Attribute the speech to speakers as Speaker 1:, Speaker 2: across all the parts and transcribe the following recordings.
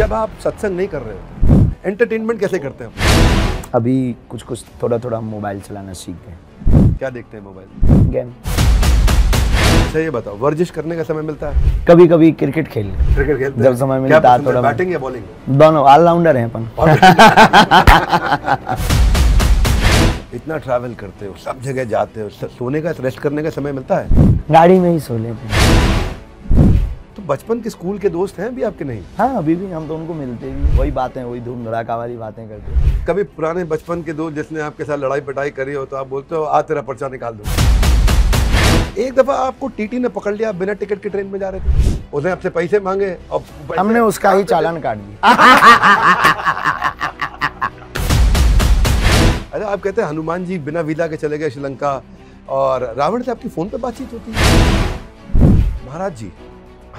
Speaker 1: जब आप सत्संग नहीं कर रहे हो एंटरटेनमेंट कैसे करते हो अभी कुछ कुछ थोड़ा थोड़ा मोबाइल चलाना सीख गए क्या देखते हैं मोबाइल गेम अच्छा ये बताओ वर्जिश करने का समय मिलता है
Speaker 2: कभी कभी क्रिकेट खेल
Speaker 1: क्रिकेट खेल जब समय मिलता है थोड़ा बैटिंग या बॉलिंग
Speaker 2: दोनों ऑलराउंडर हैं अपन
Speaker 1: इतना ट्रैवल करते हो सब जगह जाते हो सोने का रेस्ट करने का समय मिलता है
Speaker 2: गाड़ी में ही सो लेते हैं
Speaker 1: तो बचपन के स्कूल के दोस्त हैं अभी आपके नहीं हाँ अभी भी हम तो उनको मिलते भी वही बातें वही धूम धड़ाका वाली बातें करते हैं कभी पुराने बचपन के दोस्त जिसने आपके साथ लड़ाई पटाई करी हो तो आप बोलते हो आ तेरा पर्चा निकाल दो एक दफ़ा आपको टीटी ने पकड़ लिया बिना टिकट के ट्रेन में जा रहे थे उसने आपसे पैसे मांगे और पैसे
Speaker 2: हमने उसका ही चालान काट दिया
Speaker 1: अरे आप कहते हैं हनुमान जी बिना वीजा के चले गए श्रीलंका और रावण से आपकी फ़ोन पर बातचीत होती है महाराज जी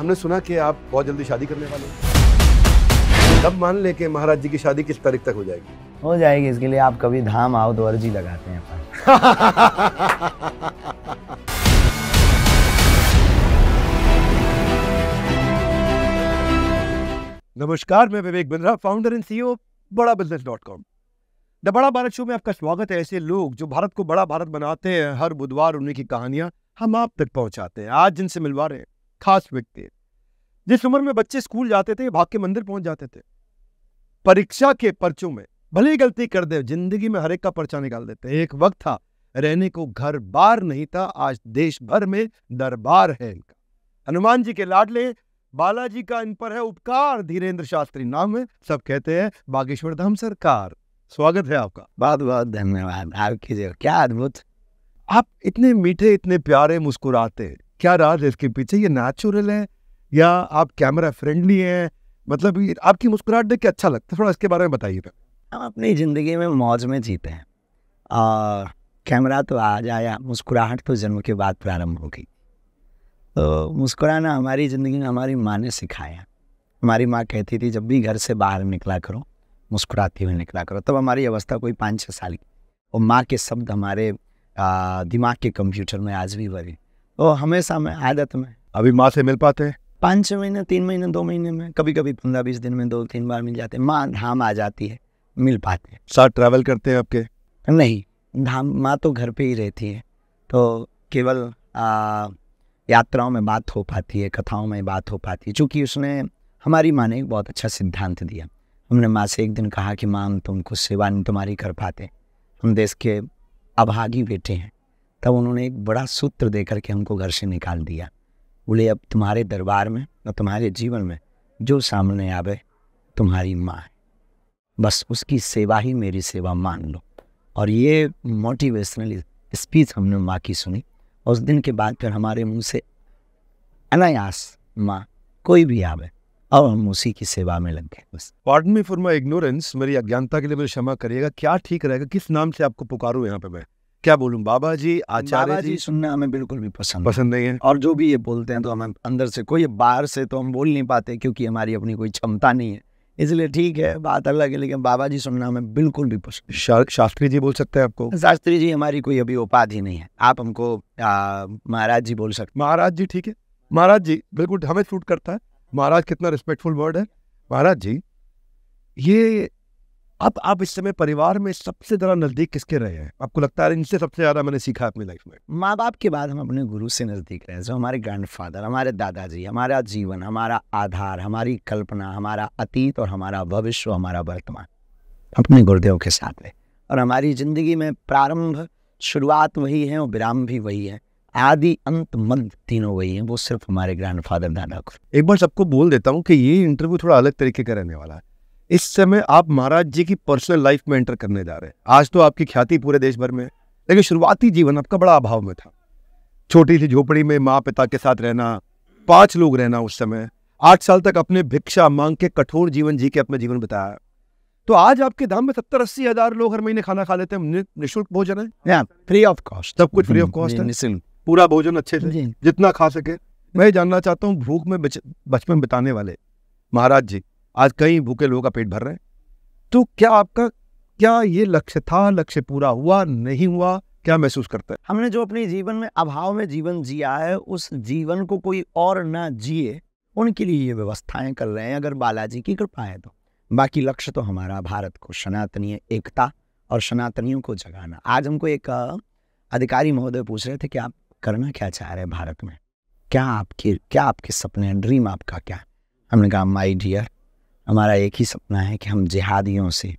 Speaker 1: हमने सुना कि आप बहुत जल्दी शादी करने वाले हैं तब मान ले कि महाराज जी की शादी किस तारीख तक हो जाएगी
Speaker 2: हो जाएगी इसके लिए आप कभी धाम आओ तो अर्जी लगाते हैं
Speaker 1: नमस्कार मैं Vivek Bindra founder and CEO Bada business dot com the Bada Bharat show में आपका स्वागत है ऐसे लोग जो भारत को बड़ा भारत बनाते हैं हर बुधवार उन्हीं की कहानियां हम आप तक पहुंचाते हैं आज जिनसे मिलवा रहे हैं खास व्यक्ति जिस उम्र में बच्चे स्कूल जाते थे भाग के मंदिर पहुंच जाते थे परीक्षा के पर्चों में भले ही गलती कर दे जिंदगी में हरेक का पर्चा निकाल देते एक वक्त था रहने को घर बार नहीं था आज देश भर में दरबार है इनका हनुमान जी के लाडले बालाजी का इन पर है उपकार धीरेन्द्र शास्त्री नाम है सब कहते हैं बागेश्वर धाम सरकार स्वागत है आपका बहुत बहुत धन्यवाद आपकी जो क्या अद्भुत आप इतने मीठे इतने प्यारे मुस्कुराते क्या राज है इसके पीछे ये नेचुरल है या आप कैमरा फ्रेंडली हैं मतलब आपकी मुस्कुराहट देख के अच्छा लगता है थोड़ा इसके बारे में बताइए हम अपनी ज़िंदगी में मौज में जीते हैं कैमरा तो आज
Speaker 2: आया मुस्कुराहट तो जन्म के बाद प्रारंभ गई तो मुस्कुराना हमारी ज़िंदगी में हमारी माँ ने सिखाया हमारी माँ कहती थी जब भी घर से बाहर निकला करो मुस्कुराती हुई निकला करो तब हमारी अवस्था कोई पाँच छः साल की और माँ के शब्द हमारे दिमाग के कंप्यूटर में आज भी भरे और तो हमेशा में आदत में अभी माँ से मिल पाते हैं पाँच छः महीने तीन महीने दो महीने में कभी कभी पंद्रह बीस दिन में दो तीन बार मिल जाते हैं माँ धाम आ जाती है मिल पाते हैं सर ट्रैवल करते हैं आपके नहीं धाम माँ तो घर पे ही रहती है तो केवल यात्राओं में बात हो पाती है कथाओं में बात हो पाती है चूँकि उसने हमारी माँ ने एक बहुत अच्छा सिद्धांत दिया हमने माँ से एक दिन कहा कि माँ हम तुमको सेवा नहीं तुम्हारी कर पाते हम देश के अभागी बेटे हैं तब उन्होंने एक बड़ा सूत्र देकर के हमको घर से निकाल दिया बोले अब तुम्हारे दरबार में और तुम्हारे जीवन में जो सामने आवे तुम्हारी माँ है बस उसकी सेवा ही मेरी सेवा मान लो और ये मोटिवेशनल स्पीच हमने माँ की सुनी उस दिन के बाद फिर हमारे मुंह से अनायास माँ कोई भी आवे और हम उसी की सेवा में लग गए बस
Speaker 1: pardon me for my ignorance मेरी अज्ञानता के लिए मेरे क्षमा करिएगा क्या ठीक रहेगा किस नाम से आपको पुकारूँ यहाँ पे मैं क्या बोलूं बाबा जी आचार्य जी, जी
Speaker 2: सुनना हमें बिल्कुल भी पसंद पसंद नहीं है
Speaker 1: और जो भी ये बोलते हैं तो हमें अंदर से कोई
Speaker 2: बाहर से तो हम बोल नहीं पाते क्योंकि हमारी अपनी कोई क्षमता नहीं है इसलिए ठीक है बात अलग है लेकिन बाबा जी सुनना हमें बिल्कुल भी पसंद शा, शास्त्री जी बोल सकते हैं आपको शास्त्री जी हमारी कोई अभी उपाधि नहीं
Speaker 1: है आप हमको महाराज जी बोल सकते महाराज जी ठीक है महाराज जी बिल्कुल हमें सूट करता है महाराज कितना रिस्पेक्टफुल वर्ड है महाराज जी ये अब आप इस समय परिवार में सबसे ज्यादा नजदीक किसके रहे हैं आपको लगता है इनसे सबसे ज्यादा मैंने सीखा
Speaker 2: अपनी लाइफ में माँ बाप के बाद हम अपने गुरु से नजदीक रहे जो हमारे ग्रैंडफादर हमारे दादाजी हमारा जीवन हमारा आधार हमारी कल्पना हमारा अतीत और हमारा भविष्य हमारा वर्तमान अपने गुरुदेव के साथ में और हमारी जिंदगी में प्रारंभ शुरुआत वही है और विराम भी वही है आदि अंत मंद तीनों वही है वो सिर्फ हमारे ग्रैंडफादर दादा को
Speaker 1: एक बार सबको बोल देता हूँ कि ये इंटरव्यू थोड़ा अलग तरीके का रहने वाला है इस समय आप महाराज जी की पर्सनल लाइफ में एंटर करने जा रहे हैं आज तो आपकी ख्याति पूरे देश भर में लेकिन शुरुआती जीवन आपका बड़ा अभाव में था छोटी सी झोपड़ी में माँ पिता के साथ रहना पांच लोग रहना उस समय आठ साल तक अपने भिक्षा मांग के कठोर जीवन जी के अपने जीवन बताया तो आज आपके धाम में सत्तर अस्सी हजार लोग हर महीने खाना खा लेते हैं निःशुल्क भोजन है फ्री ऑफ कॉस्ट सब कुछ फ्री ऑफ कॉस्ट है पूरा भोजन अच्छे से जितना खा सके मैं जानना चाहता हूँ भूख में बचपन बिताने वाले महाराज जी आज कई भूखे लोगों का पेट भर रहे हैं तो क्या आपका क्या ये लक्ष्य था लक्ष्य पूरा हुआ नहीं हुआ क्या महसूस करते हैं
Speaker 2: हमने जो अपने जीवन में अभाव में जीवन जिया है उस जीवन को कोई और ना जिए उनके लिए ये व्यवस्थाएं कर रहे हैं अगर बालाजी की कृपा है तो बाकी लक्ष्य तो हमारा भारत को सनातनीय एकता और सनातनियों को जगाना आज हमको एक अधिकारी महोदय पूछ रहे थे कि आप करना क्या चाह रहे हैं भारत में क्या आपके क्या आपके सपने ड्रीम आपका क्या हमने कहा माई डियर हमारा एक ही सपना है कि हम जिहादियों से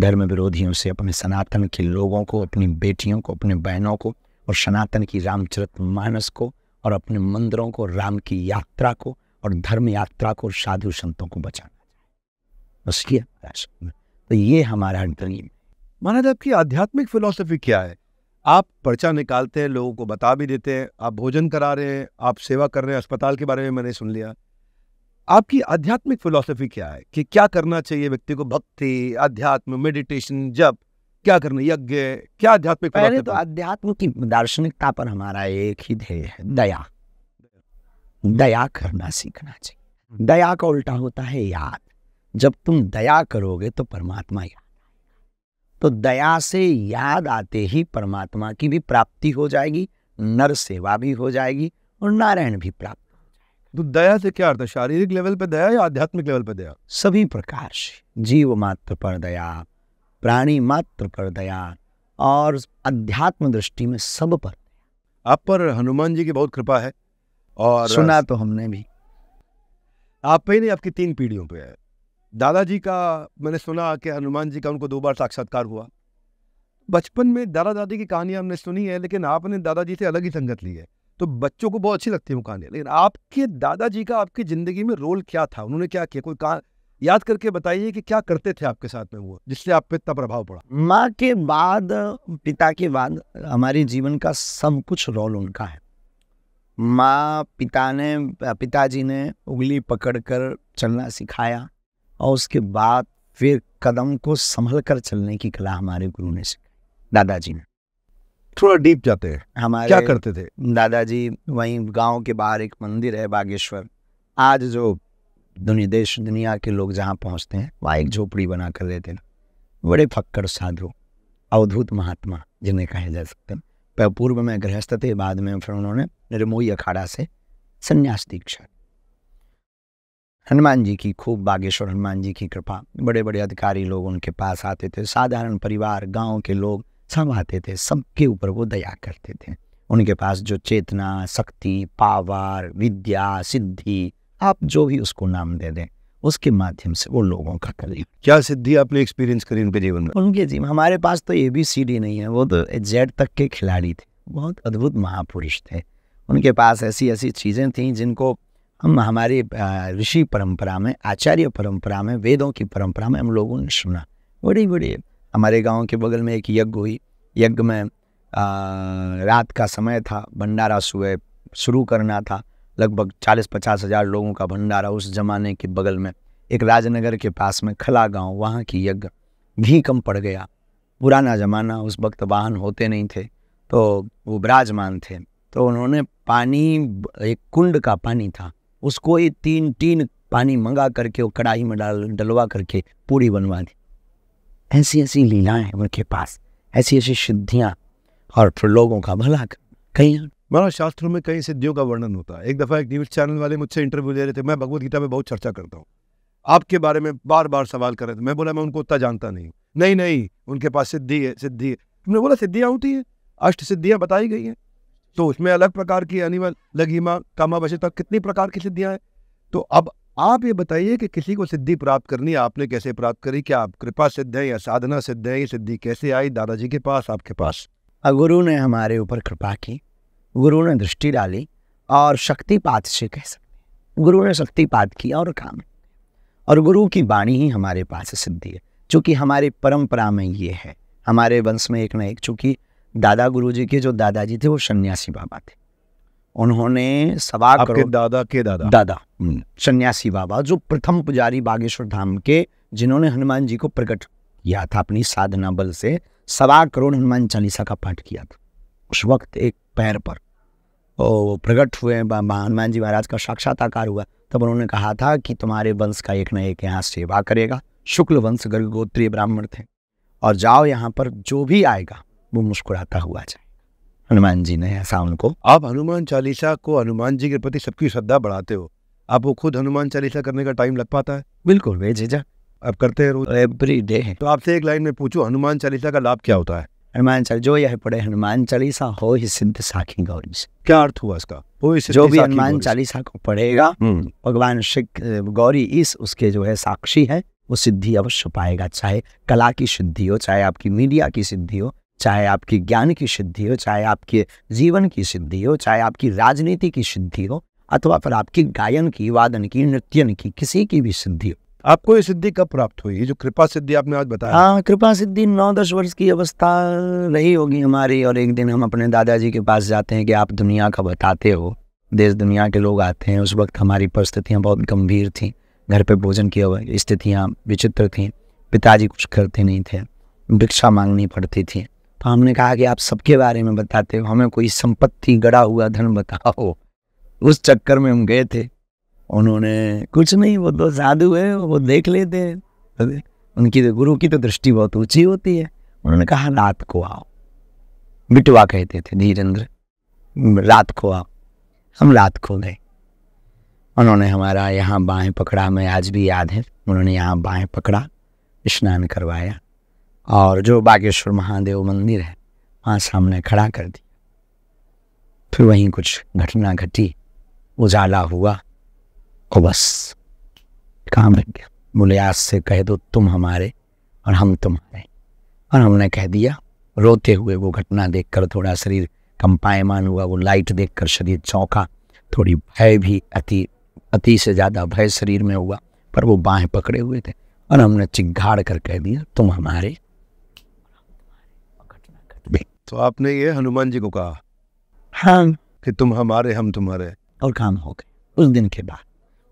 Speaker 2: धर्म विरोधियों से अपने सनातन के लोगों को अपनी बेटियों को अपने बहनों को और सनातन की रामचरित मानस को और अपने मंदिरों को राम की यात्रा को और धर्म यात्रा को साधु संतों को बचाना चाहिए उसलिए तो
Speaker 1: ये हमारा ड्रीम महाराज आपकी आध्यात्मिक फिलोसफी क्या है आप पर्चा निकालते हैं लोगों को बता भी देते हैं आप भोजन करा रहे हैं आप सेवा कर रहे हैं अस्पताल के बारे में मैंने सुन लिया आपकी आध्यात्मिक फिलॉसफी क्या है कि क्या करना चाहिए व्यक्ति को भक्ति अध्यात्म मेडिटेशन जब क्या करना यज्ञ क्या आध्यात्मिक पहले तो अध्यात्म की
Speaker 2: दार्शनिकता पर हमारा एक ही ध्येय है दया दया करना सीखना चाहिए दया का उल्टा होता है याद जब तुम दया करोगे तो परमात्मा याद तो दया से याद आते ही परमात्मा की भी प्राप्ति हो जाएगी नर सेवा भी हो जाएगी और नारायण भी प्राप्त तो दया से क्या
Speaker 1: अर्थ है शारीरिक लेवल पे दया या आध्यात्मिक लेवल पे दया
Speaker 2: सभी प्रकार से जीव मात्र पर दया प्राणी मात्र पर दया और अध्यात्म दृष्टि में सब
Speaker 1: पर आप पर हनुमान जी की बहुत कृपा है और सुना तो हमने भी आप पे ही नहीं आपकी तीन पीढ़ियों पे है दादाजी का मैंने सुना कि हनुमान जी का उनको दो बार साक्षात्कार हुआ बचपन में दादा दादी की कहानियां हमने सुनी है लेकिन आपने दादाजी से अलग ही संगत ली है तो बच्चों को बहुत अच्छी लगती है वो कहानियाँ लेकिन आपके दादाजी का आपकी ज़िंदगी में रोल क्या था उन्होंने क्या किया कोई कहा याद करके बताइए कि क्या करते थे आपके साथ में वो जिससे आप पे इतना प्रभाव पड़ा माँ के बाद पिता के बाद
Speaker 2: हमारे जीवन का सब कुछ रोल उनका है माँ पिता ने पिताजी ने उंगली पकड़कर चलना सिखाया और उसके बाद फिर कदम को संभल कर चलने की कला हमारे गुरु ने सिखाई दादाजी ने थोड़ा डीप जाते हैं हमारे क्या करते थे दादाजी वहीं गांव के बाहर एक मंदिर है बागेश्वर आज जो दुनिया देश दुनिया के लोग जहाँ पहुँचते हैं वहाँ एक झोपड़ी बना कर रहते हैं बड़े फक्कर साधु अवधूत महात्मा जिन्हें कहा जा सकता है पूर्व में गृहस्थ थे बाद में फिर उन्होंने निर्मोही अखाड़ा से संन्यास दीक्षा हनुमान जी की खूब बागेश्वर हनुमान जी की कृपा बड़े बड़े अधिकारी लोग उनके पास आते थे साधारण परिवार गांव के लोग सब आते थे सबके ऊपर वो दया करते थे उनके पास जो चेतना शक्ति पावर विद्या सिद्धि आप जो भी उसको नाम दे दें उसके माध्यम से वो लोगों का कल्याण क्या सिद्धि आपने एक्सपीरियंस करी उनके जीवन में उनके जीवन हमारे पास तो ए बी सी डी नहीं है वो तो जेड तक के खिलाड़ी थे बहुत अद्भुत महापुरुष थे उनके पास ऐसी ऐसी चीज़ें थीं जिनको हम हमारी ऋषि परंपरा में आचार्य परंपरा में वेदों की परंपरा में हम लोगों ने सुना बड़े बड़े हमारे गांव के बगल में एक यज्ञ हुई यज्ञ में आ, रात का समय था भंडारा सुबह शुरू करना था लगभग चालीस पचास हज़ार लोगों का भंडारा उस ज़माने के बगल में एक राजनगर के पास में खला गांव वहाँ की यज्ञ घी कम पड़ गया पुराना ज़माना उस वक्त वाहन होते नहीं थे तो वो विराजमान थे तो उन्होंने पानी एक कुंड का पानी था उसको ही तीन तीन पानी मंगा करके वो कढ़ाई में डाल डलवा करके पूरी बनवा दी
Speaker 1: ऐसी ऐसी लीलाएं हैं उनके पास ऐसी ऐसी सिद्धियां और फिर लोगों का भला कई महाराज शास्त्रों में कई सिद्धियों का वर्णन होता है एक दफ़ा एक न्यूज़ चैनल वाले मुझसे इंटरव्यू ले रहे थे मैं भगवत गीता में बहुत चर्चा करता हूँ आपके बारे में बार बार सवाल कर रहे थे मैं बोला मैं उनको उतना जानता नहीं नहीं नहीं उनके पास सिद्धि है सिद्धि है हमने बोला सिद्धियाँ होती हैं अष्ट सिद्धियाँ बताई गई हैं तो उसमें अलग प्रकार की अनिमल लगीमा कामा बचे तक कितनी प्रकार की सिद्धियाँ हैं तो अब आप ये बताइए कि किसी को सिद्धि प्राप्त करनी आपने कैसे प्राप्त करी क्या आप कृपा सिद्ध है या साधना सिद्ध है ये सिद्धि कैसे आई दादाजी के पास आपके पास गुरु ने हमारे
Speaker 2: ऊपर कृपा की गुरु ने दृष्टि डाली और शक्तिपात से कह सकते गुरु ने शक्तिपात किया और काम और गुरु की वाणी ही हमारे पास सिद्धि है चूँकि हमारी परंपरा में ये है हमारे वंश में एक ना एक चूँकि दादा गुरु जी के जो दादाजी थे वो सन्यासी बाबा थे उन्होंने सवा आपके दादा के दादा दादा हम्म। सन्यासी बाबा जो प्रथम पुजारी बागेश्वर धाम के जिन्होंने हनुमान जी को प्रकट किया था अपनी साधना बल से सवा करोड़ हनुमान चालीसा का पाठ किया था उस वक्त एक पैर पर वो प्रकट हुए हनुमान जी महाराज का साक्षात्कार हुआ तब उन्होंने कहा था कि तुम्हारे वंश का एक न एक यहाँ सेवा करेगा शुक्ल वंश गर्गोत्रीय ब्राह्मण थे और जाओ यहाँ पर जो भी आएगा वो मुस्कुराता हुआ जाए हनुमान जी ने ऐसा उनको
Speaker 1: आप हनुमान चालीसा को हनुमान जी के प्रति सबकी श्रद्धा बढ़ाते हो आप वो खुद हनुमान चालीसा करने का टाइम लग पाता है बिल्कुल बेझिझक आप करते हैं रोज एवरी डे तो
Speaker 2: आपसे एक लाइन में पूछू हनुमान चालीसा का लाभ क्या होता है हनुमान चाली जो यह पढ़े हनुमान चालीसा हो ही सिद्ध साखी गौरी क्या अर्थ हुआ इसका वो इस जो भी हनुमान चालीसा को पढ़ेगा हम्म। भगवान शिख गौरी इस उसके जो है साक्षी है वो सिद्धि अवश्य पाएगा चाहे कला की सिद्धि हो चाहे आपकी मीडिया की सिद्धि हो चाहे आपके ज्ञान की सिद्धि हो चाहे आपके जीवन की सिद्धि हो चाहे आपकी राजनीति की सिद्धि हो अथवा फिर आपकी गायन की वादन की नृत्यन की किसी की भी सिद्धि हो आपको ये सिद्धि कब प्राप्त हुई जो कृपा सिद्धि आपने आज बताया हाँ कृपा सिद्धि नौ दस वर्ष की अवस्था रही होगी हमारी और एक दिन हम अपने दादाजी के पास जाते हैं कि आप दुनिया का बताते हो देश दुनिया के लोग आते हैं उस वक्त हमारी परिस्थितियाँ बहुत गंभीर थी घर पे भोजन की स्थितियाँ विचित्र थी पिताजी कुछ करते नहीं थे भिक्षा मांगनी पड़ती थी तो हमने कहा कि आप सबके बारे में बताते हो हमें कोई संपत्ति गड़ा हुआ धन बताओ उस चक्कर में हम गए थे उन्होंने कुछ नहीं वो तो साधु है वो देख लेते हैं उनकी तो गुरु की तो दृष्टि बहुत ऊंची होती है उन्होंने कहा रात को आओ बिटवा कहते थे धीरेन्द्र रात को आओ हम रात को गए उन्होंने हमारा यहाँ बाहें पकड़ा मैं आज भी याद है उन्होंने यहाँ बाहें पकड़ा स्नान करवाया और जो बागेश्वर महादेव मंदिर है वहाँ सामने खड़ा कर दिया फिर वहीं कुछ घटना घटी उजाला हुआ और बस काम लग गया बोले आज से कह दो तुम हमारे और हम तुम्हारे और हमने कह दिया रोते हुए वो घटना देखकर थोड़ा शरीर कंपायमान हुआ वो लाइट देखकर शरीर चौंका थोड़ी भय भी अति अति से ज़्यादा भय शरीर में हुआ पर वो बाहें पकड़े हुए थे और हमने चिग्घाड़ कर कह दिया तुम
Speaker 1: हमारे तो आपने ये हनुमान जी को कहा हाँ कि तुम हमारे हम तुम्हारे और काम हो गए उस दिन के बाद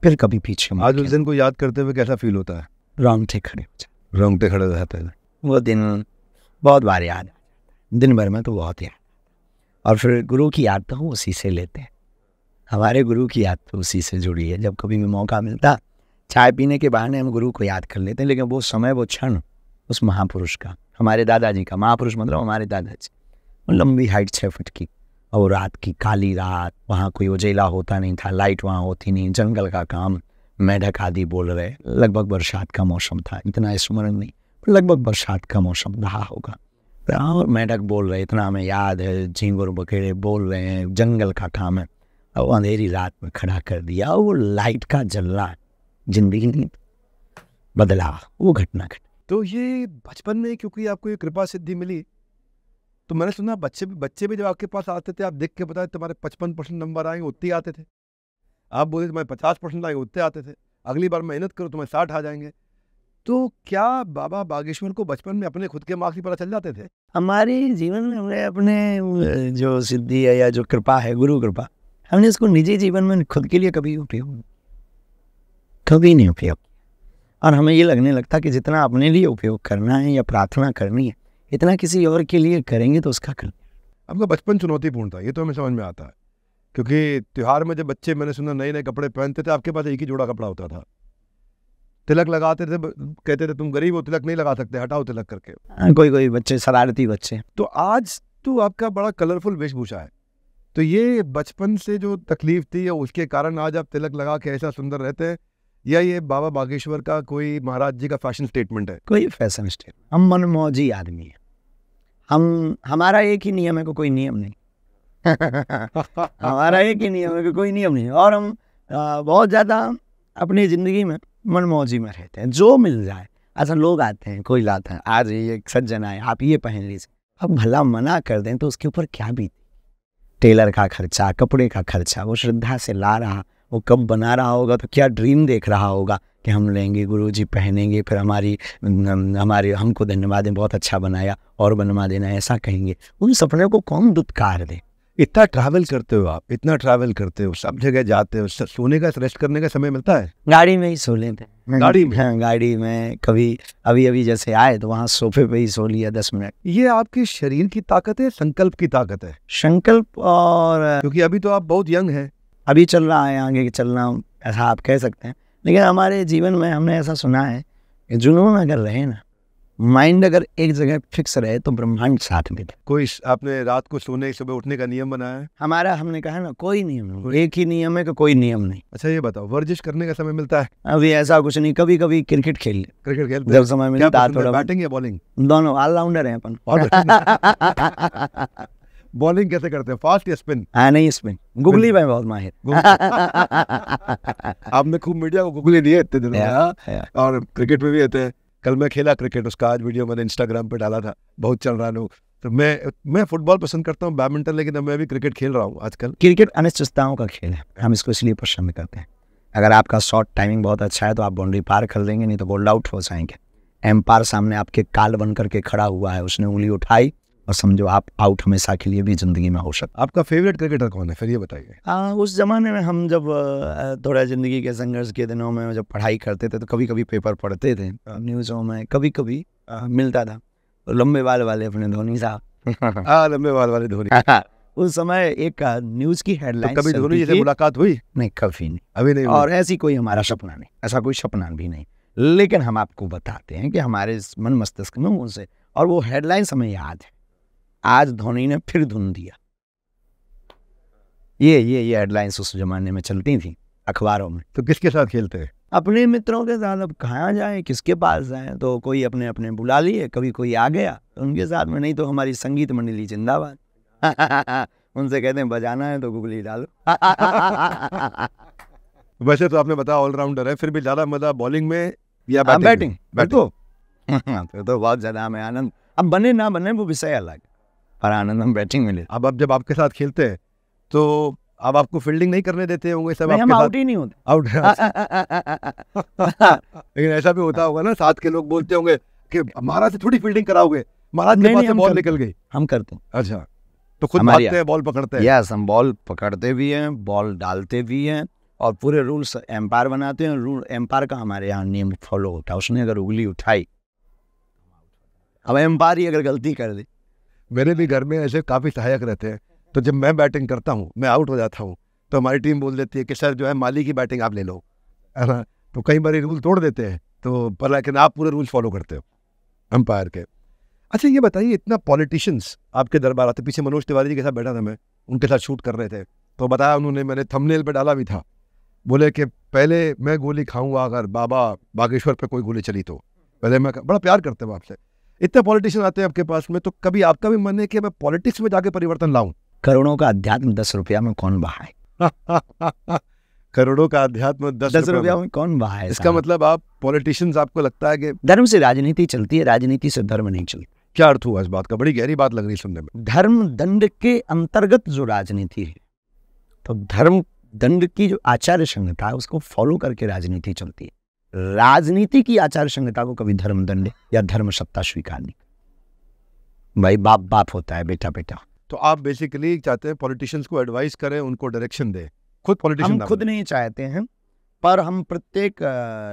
Speaker 2: फिर कभी पीछे आज उस दिन
Speaker 1: को याद करते हुए कैसा फील होता है
Speaker 2: रोंगटे खड़े हो रोंगटे खड़े रहते हैं वो दिन बहुत बार याद दिन भर में तो बहुत याद और फिर गुरु की याद तो हम उसी से लेते हैं हमारे गुरु की याद तो उसी से जुड़ी है जब कभी भी मौका मिलता चाय पीने के बहाने हम गुरु को याद कर लेते हैं लेकिन वो समय वो क्षण उस महापुरुष का हमारे दादाजी का महापुरुष मतलब हमारे दादाजी लंबी हाइट छः फुट की और रात की काली रात वहाँ कोई उजेला होता नहीं था लाइट वहाँ होती नहीं जंगल का काम मेढक आदि बोल रहे लगभग बरसात का मौसम था इतना स्मरण नहीं लगभग बरसात का मौसम रहा होगा और मेढक बोल रहे इतना हमें याद है झींगुर बखेड़े बोल रहे हैं जंगल का काम है और अंधेरी रात में खड़ा कर दिया और वो लाइट का जलना जिंदगी नहीं बदला वो घटना घटना
Speaker 1: तो ये बचपन में क्योंकि आपको ये कृपा सिद्धि मिली तो मैंने सुना बच्चे भी बच्चे भी जब आपके पास आते थे आप देख के बताए तुम्हारे पचपन परसेंट नंबर आएंगे उतने आते थे आप बोले तुम्हारे पचास परसेंट आएंगे उतने आते थे अगली बार मेहनत करो तुम्हें साठ आ जाएंगे तो क्या बाबा बागेश्वर को बचपन में अपने खुद के मार्क्स पता चल जाते थे
Speaker 2: हमारे जीवन में हमने अपने जो सिद्धि है या जो कृपा है गुरु कृपा हमने इसको निजी जीवन में खुद के लिए कभी उपयोग कभी नहीं उपयोग और हमें ये लगने लगता कि जितना अपने लिए उपयोग करना है
Speaker 1: या प्रार्थना करनी है इतना किसी और के लिए करेंगे तो उसका कर आपका बचपन चुनौतीपूर्ण था ये तो हमें समझ में आता है क्योंकि त्यौहार में जब बच्चे मैंने सुना नए नए कपड़े पहनते थे आपके पास एक ही जोड़ा कपड़ा होता था तिलक लगाते थे कहते थे तुम गरीब हो तिलक नहीं लगा सकते हटाओ तिलक करके आ,
Speaker 2: हाँ, कोई कोई बच्चे शरारती बच्चे
Speaker 1: तो आज तो आपका बड़ा कलरफुल वेशभूषा है तो ये बचपन से जो तकलीफ थी या उसके कारण आज आप तिलक लगा के ऐसा सुंदर रहते हैं या ये बाबा बागेश्वर का कोई महाराज जी का फैशन स्टेटमेंट है कोई फैशन स्टेटमेंट
Speaker 2: हम मनमौजी आदमी हैं हम हमारा एक ही नियम है को कोई नियम नहीं हमारा एक ही नियम है को कोई नियम नहीं और हम आ, बहुत ज़्यादा अपनी ज़िंदगी में मनमौजी में रहते हैं जो मिल जाए अच्छा लोग आते हैं कोई लाता है आज ये सज्जन आए आप ये पहन लीजिए अब भला मना कर दें तो उसके ऊपर क्या बीत टेलर का खर्चा कपड़े का खर्चा वो श्रद्धा से ला रहा वो कब बना रहा होगा तो क्या ड्रीम देख रहा होगा कि हम लेंगे गुरु जी पहनेंगे फिर हमारी हमारे हमको धन्यवाद दें बहुत अच्छा बनाया और बनवा देना ऐसा कहेंगे उन सपने को कौन दुत्कार दे इतना ट्रैवल करते हो आप इतना ट्रैवल करते हो सब जगह जाते हो सोने का रेस्ट करने का समय मिलता है गाड़ी में ही सो लेते हैं गाड़ी में हाँ, गाड़ी में कभी अभी अभी जैसे आए तो वहाँ सोफे पे ही सो लिया दस मिनट
Speaker 1: ये आपके शरीर की ताकत है संकल्प की ताकत है संकल्प और क्योंकि अभी तो आप बहुत यंग हैं
Speaker 2: अभी चल रहा है आगे चलना ऐसा आप कह सकते हैं लेकिन हमारे जीवन में हमने ऐसा सुना है कि जुनून अगर रहे ना माइंड अगर एक जगह फिक्स रहे तो ब्रह्मांड साथ में
Speaker 1: कोई आपने रात को सोने सुबह उठने का नियम बनाया है हमारा हमने कहा ना कोई नियम नहीं
Speaker 2: एक ही नियम है कि कोई नियम नहीं अच्छा ये बताओ वर्जिश करने का समय मिलता है अभी ऐसा कुछ नहीं कभी कभी क्रिकेट खेल
Speaker 1: क्रिकेट खेल जब समय मिलता तो है बैटिंग या बॉलिंग
Speaker 2: दोनों ऑलराउंडर है अपन
Speaker 1: बॉलिंग कैसे करते हैं फास्ट या स्पिन आ, नहीं स्पिन गुगली में बहुत माहिर आपने खूब मीडिया को गुगली दिए इतने दिन हाँ? और क्रिकेट में भी रहते हैं कल मैं खेला क्रिकेट उसका आज वीडियो मैंने इंस्टाग्राम पे डाला था बहुत चल रहा लोग तो मैं मैं फुटबॉल पसंद करता हूँ बैडमिंटन लेकिन मैं भी क्रिकेट खेल रहा हूँ आजकल क्रिकेट अनिश्चितताओं का खेल है
Speaker 2: हम इसको इसलिए पसंद करते हैं अगर आपका शॉट टाइमिंग बहुत अच्छा है तो आप बाउंड्री पार कर लेंगे नहीं तो बोल्ड आउट हो जाएंगे एम्पायर सामने आपके काल बन करके खड़ा हुआ है उसने उंगली उठाई और समझो आप आउट हमेशा के लिए भी ज़िंदगी में हो सकते
Speaker 1: आपका फेवरेट क्रिकेटर कौन है फिर ये बताइए
Speaker 2: उस ज़माने में हम जब थोड़ा ज़िंदगी के संघर्ष के दिनों में जब पढ़ाई करते थे तो कभी कभी पेपर पढ़ते थे न्यूज़ों हाँ। में कभी कभी मिलता था लंबे बाल वाले अपने धोनी साहब हाँ लंबे बाल वाले धोनी हाँ, हाँ। उस समय एक न्यूज की हेडलाइन तो कभी धोनी जी से मुलाकात हुई नहीं कभी नहीं अभी नहीं और ऐसी कोई हमारा सपना नहीं ऐसा कोई सपना भी नहीं लेकिन हम आपको बताते हैं कि हमारे मन मस्तिष्क में उनसे और वो हेडलाइन हमें याद है आज धोनी ने फिर धुन दिया ये ये ये हेडलाइंस उस जमाने में चलती थी अखबारों में तो किसके साथ खेलते हैं अपने मित्रों के साथ अब कहाँ जाए किसके पास जाए तो कोई अपने अपने बुला लिए कभी कोई आ गया तो उनके साथ में नहीं तो हमारी संगीत मंडली जिंदाबाद उनसे
Speaker 1: कहते हैं बजाना है तो गुगली डालो वैसे तो आपने बताया ऑलराउंडर है फिर भी ज़्यादा मजा मतलब बॉलिंग में या बैटिंग हाँ, बैटिंग, हाँ, तो, तो बहुत ज़्यादा हमें आनंद अब बने ना बने वो विषय अलग
Speaker 2: और हम बैटिंग मिले अब अब
Speaker 1: जब आपके साथ खेलते हैं तो अब आपको फील्डिंग नहीं करने देते होंगे सब आपके आउट ही नहीं होते आउट लेकिन ऐसा भी होता होगा ना साथ के लोग बोलते होंगे कि महाराज से थोड़ी फील्डिंग कराओगे महाराज के पास से बॉल निकल गई हम करते हैं अच्छा तो खुद भागते हैं बॉल पकड़ते हैं यस
Speaker 2: हम बॉल पकड़ते भी हैं बॉल डालते भी हैं और पूरे रूल्स एम्पायर बनाते हैं रूल एम्पायर का हमारे यहाँ नियम फॉलो होता है उसने अगर उंगली उठाई
Speaker 1: अब एम्पायर ही अगर गलती कर दी मेरे भी घर में ऐसे काफ़ी सहायक रहते हैं तो जब मैं बैटिंग करता हूँ मैं आउट हो जाता हूँ तो हमारी टीम बोल देती है कि सर जो है माली की बैटिंग आप ले लो है ना तो कई बार रूल तोड़ देते हैं तो पर लेकिन आप पूरे रूल फॉलो करते हो अंपायर के अच्छा ये बताइए इतना पॉलिटिशियंस आपके दरबार आते पीछे मनोज तिवारी जी के साथ बैठा था मैं उनके साथ शूट कर रहे थे तो बताया उन्होंने मैंने थंबनेल पे डाला भी था बोले कि पहले मैं गोली खाऊंगा अगर बाबा बागेश्वर पे कोई गोली चली तो पहले मैं बड़ा प्यार करते हैं आपसे इतने पॉलिटिशियन आते हैं आपके पास में तो कभी आपका भी मन है कि मैं पॉलिटिक्स में जाके परिवर्तन लाऊं करोड़ों का अध्यात्म दस रुपया में कौन बहाए करोड़ों का अध्यात्म दस, दस रुपया में
Speaker 2: कौन बहाए इसका
Speaker 1: मतलब आप पॉलिटिशियंस आपको लगता है कि
Speaker 2: धर्म से राजनीति चलती है राजनीति से धर्म नहीं चलती क्या अर्थ हुआ इस बात का बड़ी गहरी बात लग रही सुनने में धर्म दंड के अंतर्गत जो राजनीति है तो धर्म दंड की जो आचार्य संहिता है उसको फॉलो करके राजनीति चलती है राजनीति की आचार संहिता को कभी धर्म दंड या धर्म सत्ता स्वीकार नहीं भाई बाप बाप होता है बेटा बेटा
Speaker 1: तो आप बेसिकली चाहते हैं पॉलिटिशियंस को एडवाइस करें उनको डायरेक्शन दे खुद पॉलिटिशियन हम खुद नहीं चाहते हैं पर हम
Speaker 2: प्रत्येक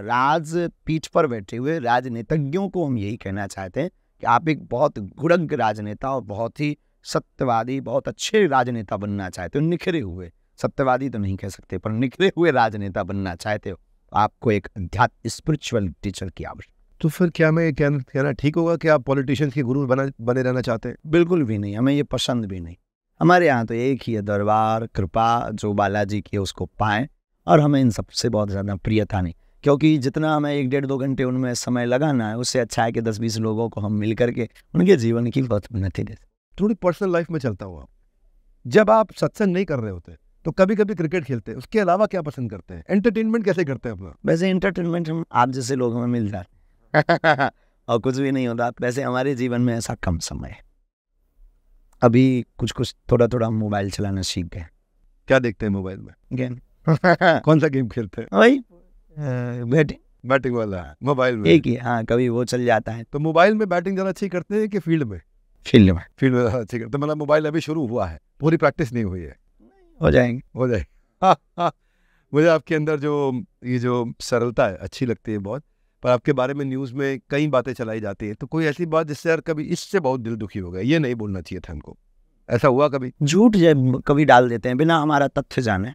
Speaker 2: राज पीठ पर बैठे हुए राजनेतज्ञों को हम यही कहना चाहते हैं कि आप एक बहुत गुड़ग राजनेता और बहुत ही सत्यवादी बहुत अच्छे राजनेता बनना चाहते हो निखरे हुए सत्यवादी तो नहीं कह सकते पर निखरे हुए राजनेता बनना चाहते हो आपको एक अध्यात्म स्पिरिचुअल टीचर की आवश्यकता
Speaker 1: तो फिर क्या मैं कहना कहना ठीक होगा कि
Speaker 2: आप पॉलिटिशियंस के गुरु बना बने रहना चाहते हैं बिल्कुल भी नहीं हमें ये पसंद भी नहीं हमारे यहाँ तो एक ही है दरबार कृपा जो बालाजी की उसको पाए और हमें इन सबसे बहुत ज़्यादा प्रियता नहीं क्योंकि जितना हमें एक डेढ़ दो घंटे उनमें समय लगाना है उससे अच्छा है कि दस बीस लोगों को हम मिल करके उनके जीवन की बहुत उन्नति दे
Speaker 1: थोड़ी पर्सनल लाइफ में चलता हुआ जब आप सत्संग नहीं कर रहे होते तो कभी कभी क्रिकेट खेलते हैं उसके अलावा क्या पसंद करते हैं एंटरटेनमेंट कैसे करते
Speaker 2: हैं अपना वैसे एंटरटेनमेंट हम आप जैसे लोगों में मिल है और कुछ भी नहीं होता वैसे हमारे जीवन में ऐसा कम समय है अभी कुछ कुछ थोड़ा थोड़ा हम मोबाइल
Speaker 1: चलाना सीख गए क्या देखते हैं मोबाइल में गेम
Speaker 2: कौन सा गेम खेलते हैं भाई
Speaker 1: बैटिंग बैटिंग वाला मोबाइल में एक ही हाँ कभी वो चल जाता है तो मोबाइल में बैटिंग ज़्यादा अच्छी करते हैं कि फील्ड में फील्ड में फील्ड में अच्छी करते तो मतलब मोबाइल अभी शुरू हुआ है पूरी प्रैक्टिस नहीं हुई है हो जाएंगे हो जाएंगे हाँ, हाँ। मुझे आपके अंदर जो ये जो सरलता है अच्छी लगती है बहुत पर आपके बारे में न्यूज़ में कई बातें चलाई जाती है तो कोई ऐसी बात जिससे यार कभी इससे बहुत दिल दुखी हो गया ये नहीं बोलना चाहिए था हमको ऐसा हुआ कभी झूठ जब
Speaker 2: कभी डाल देते हैं बिना हमारा तथ्य जाने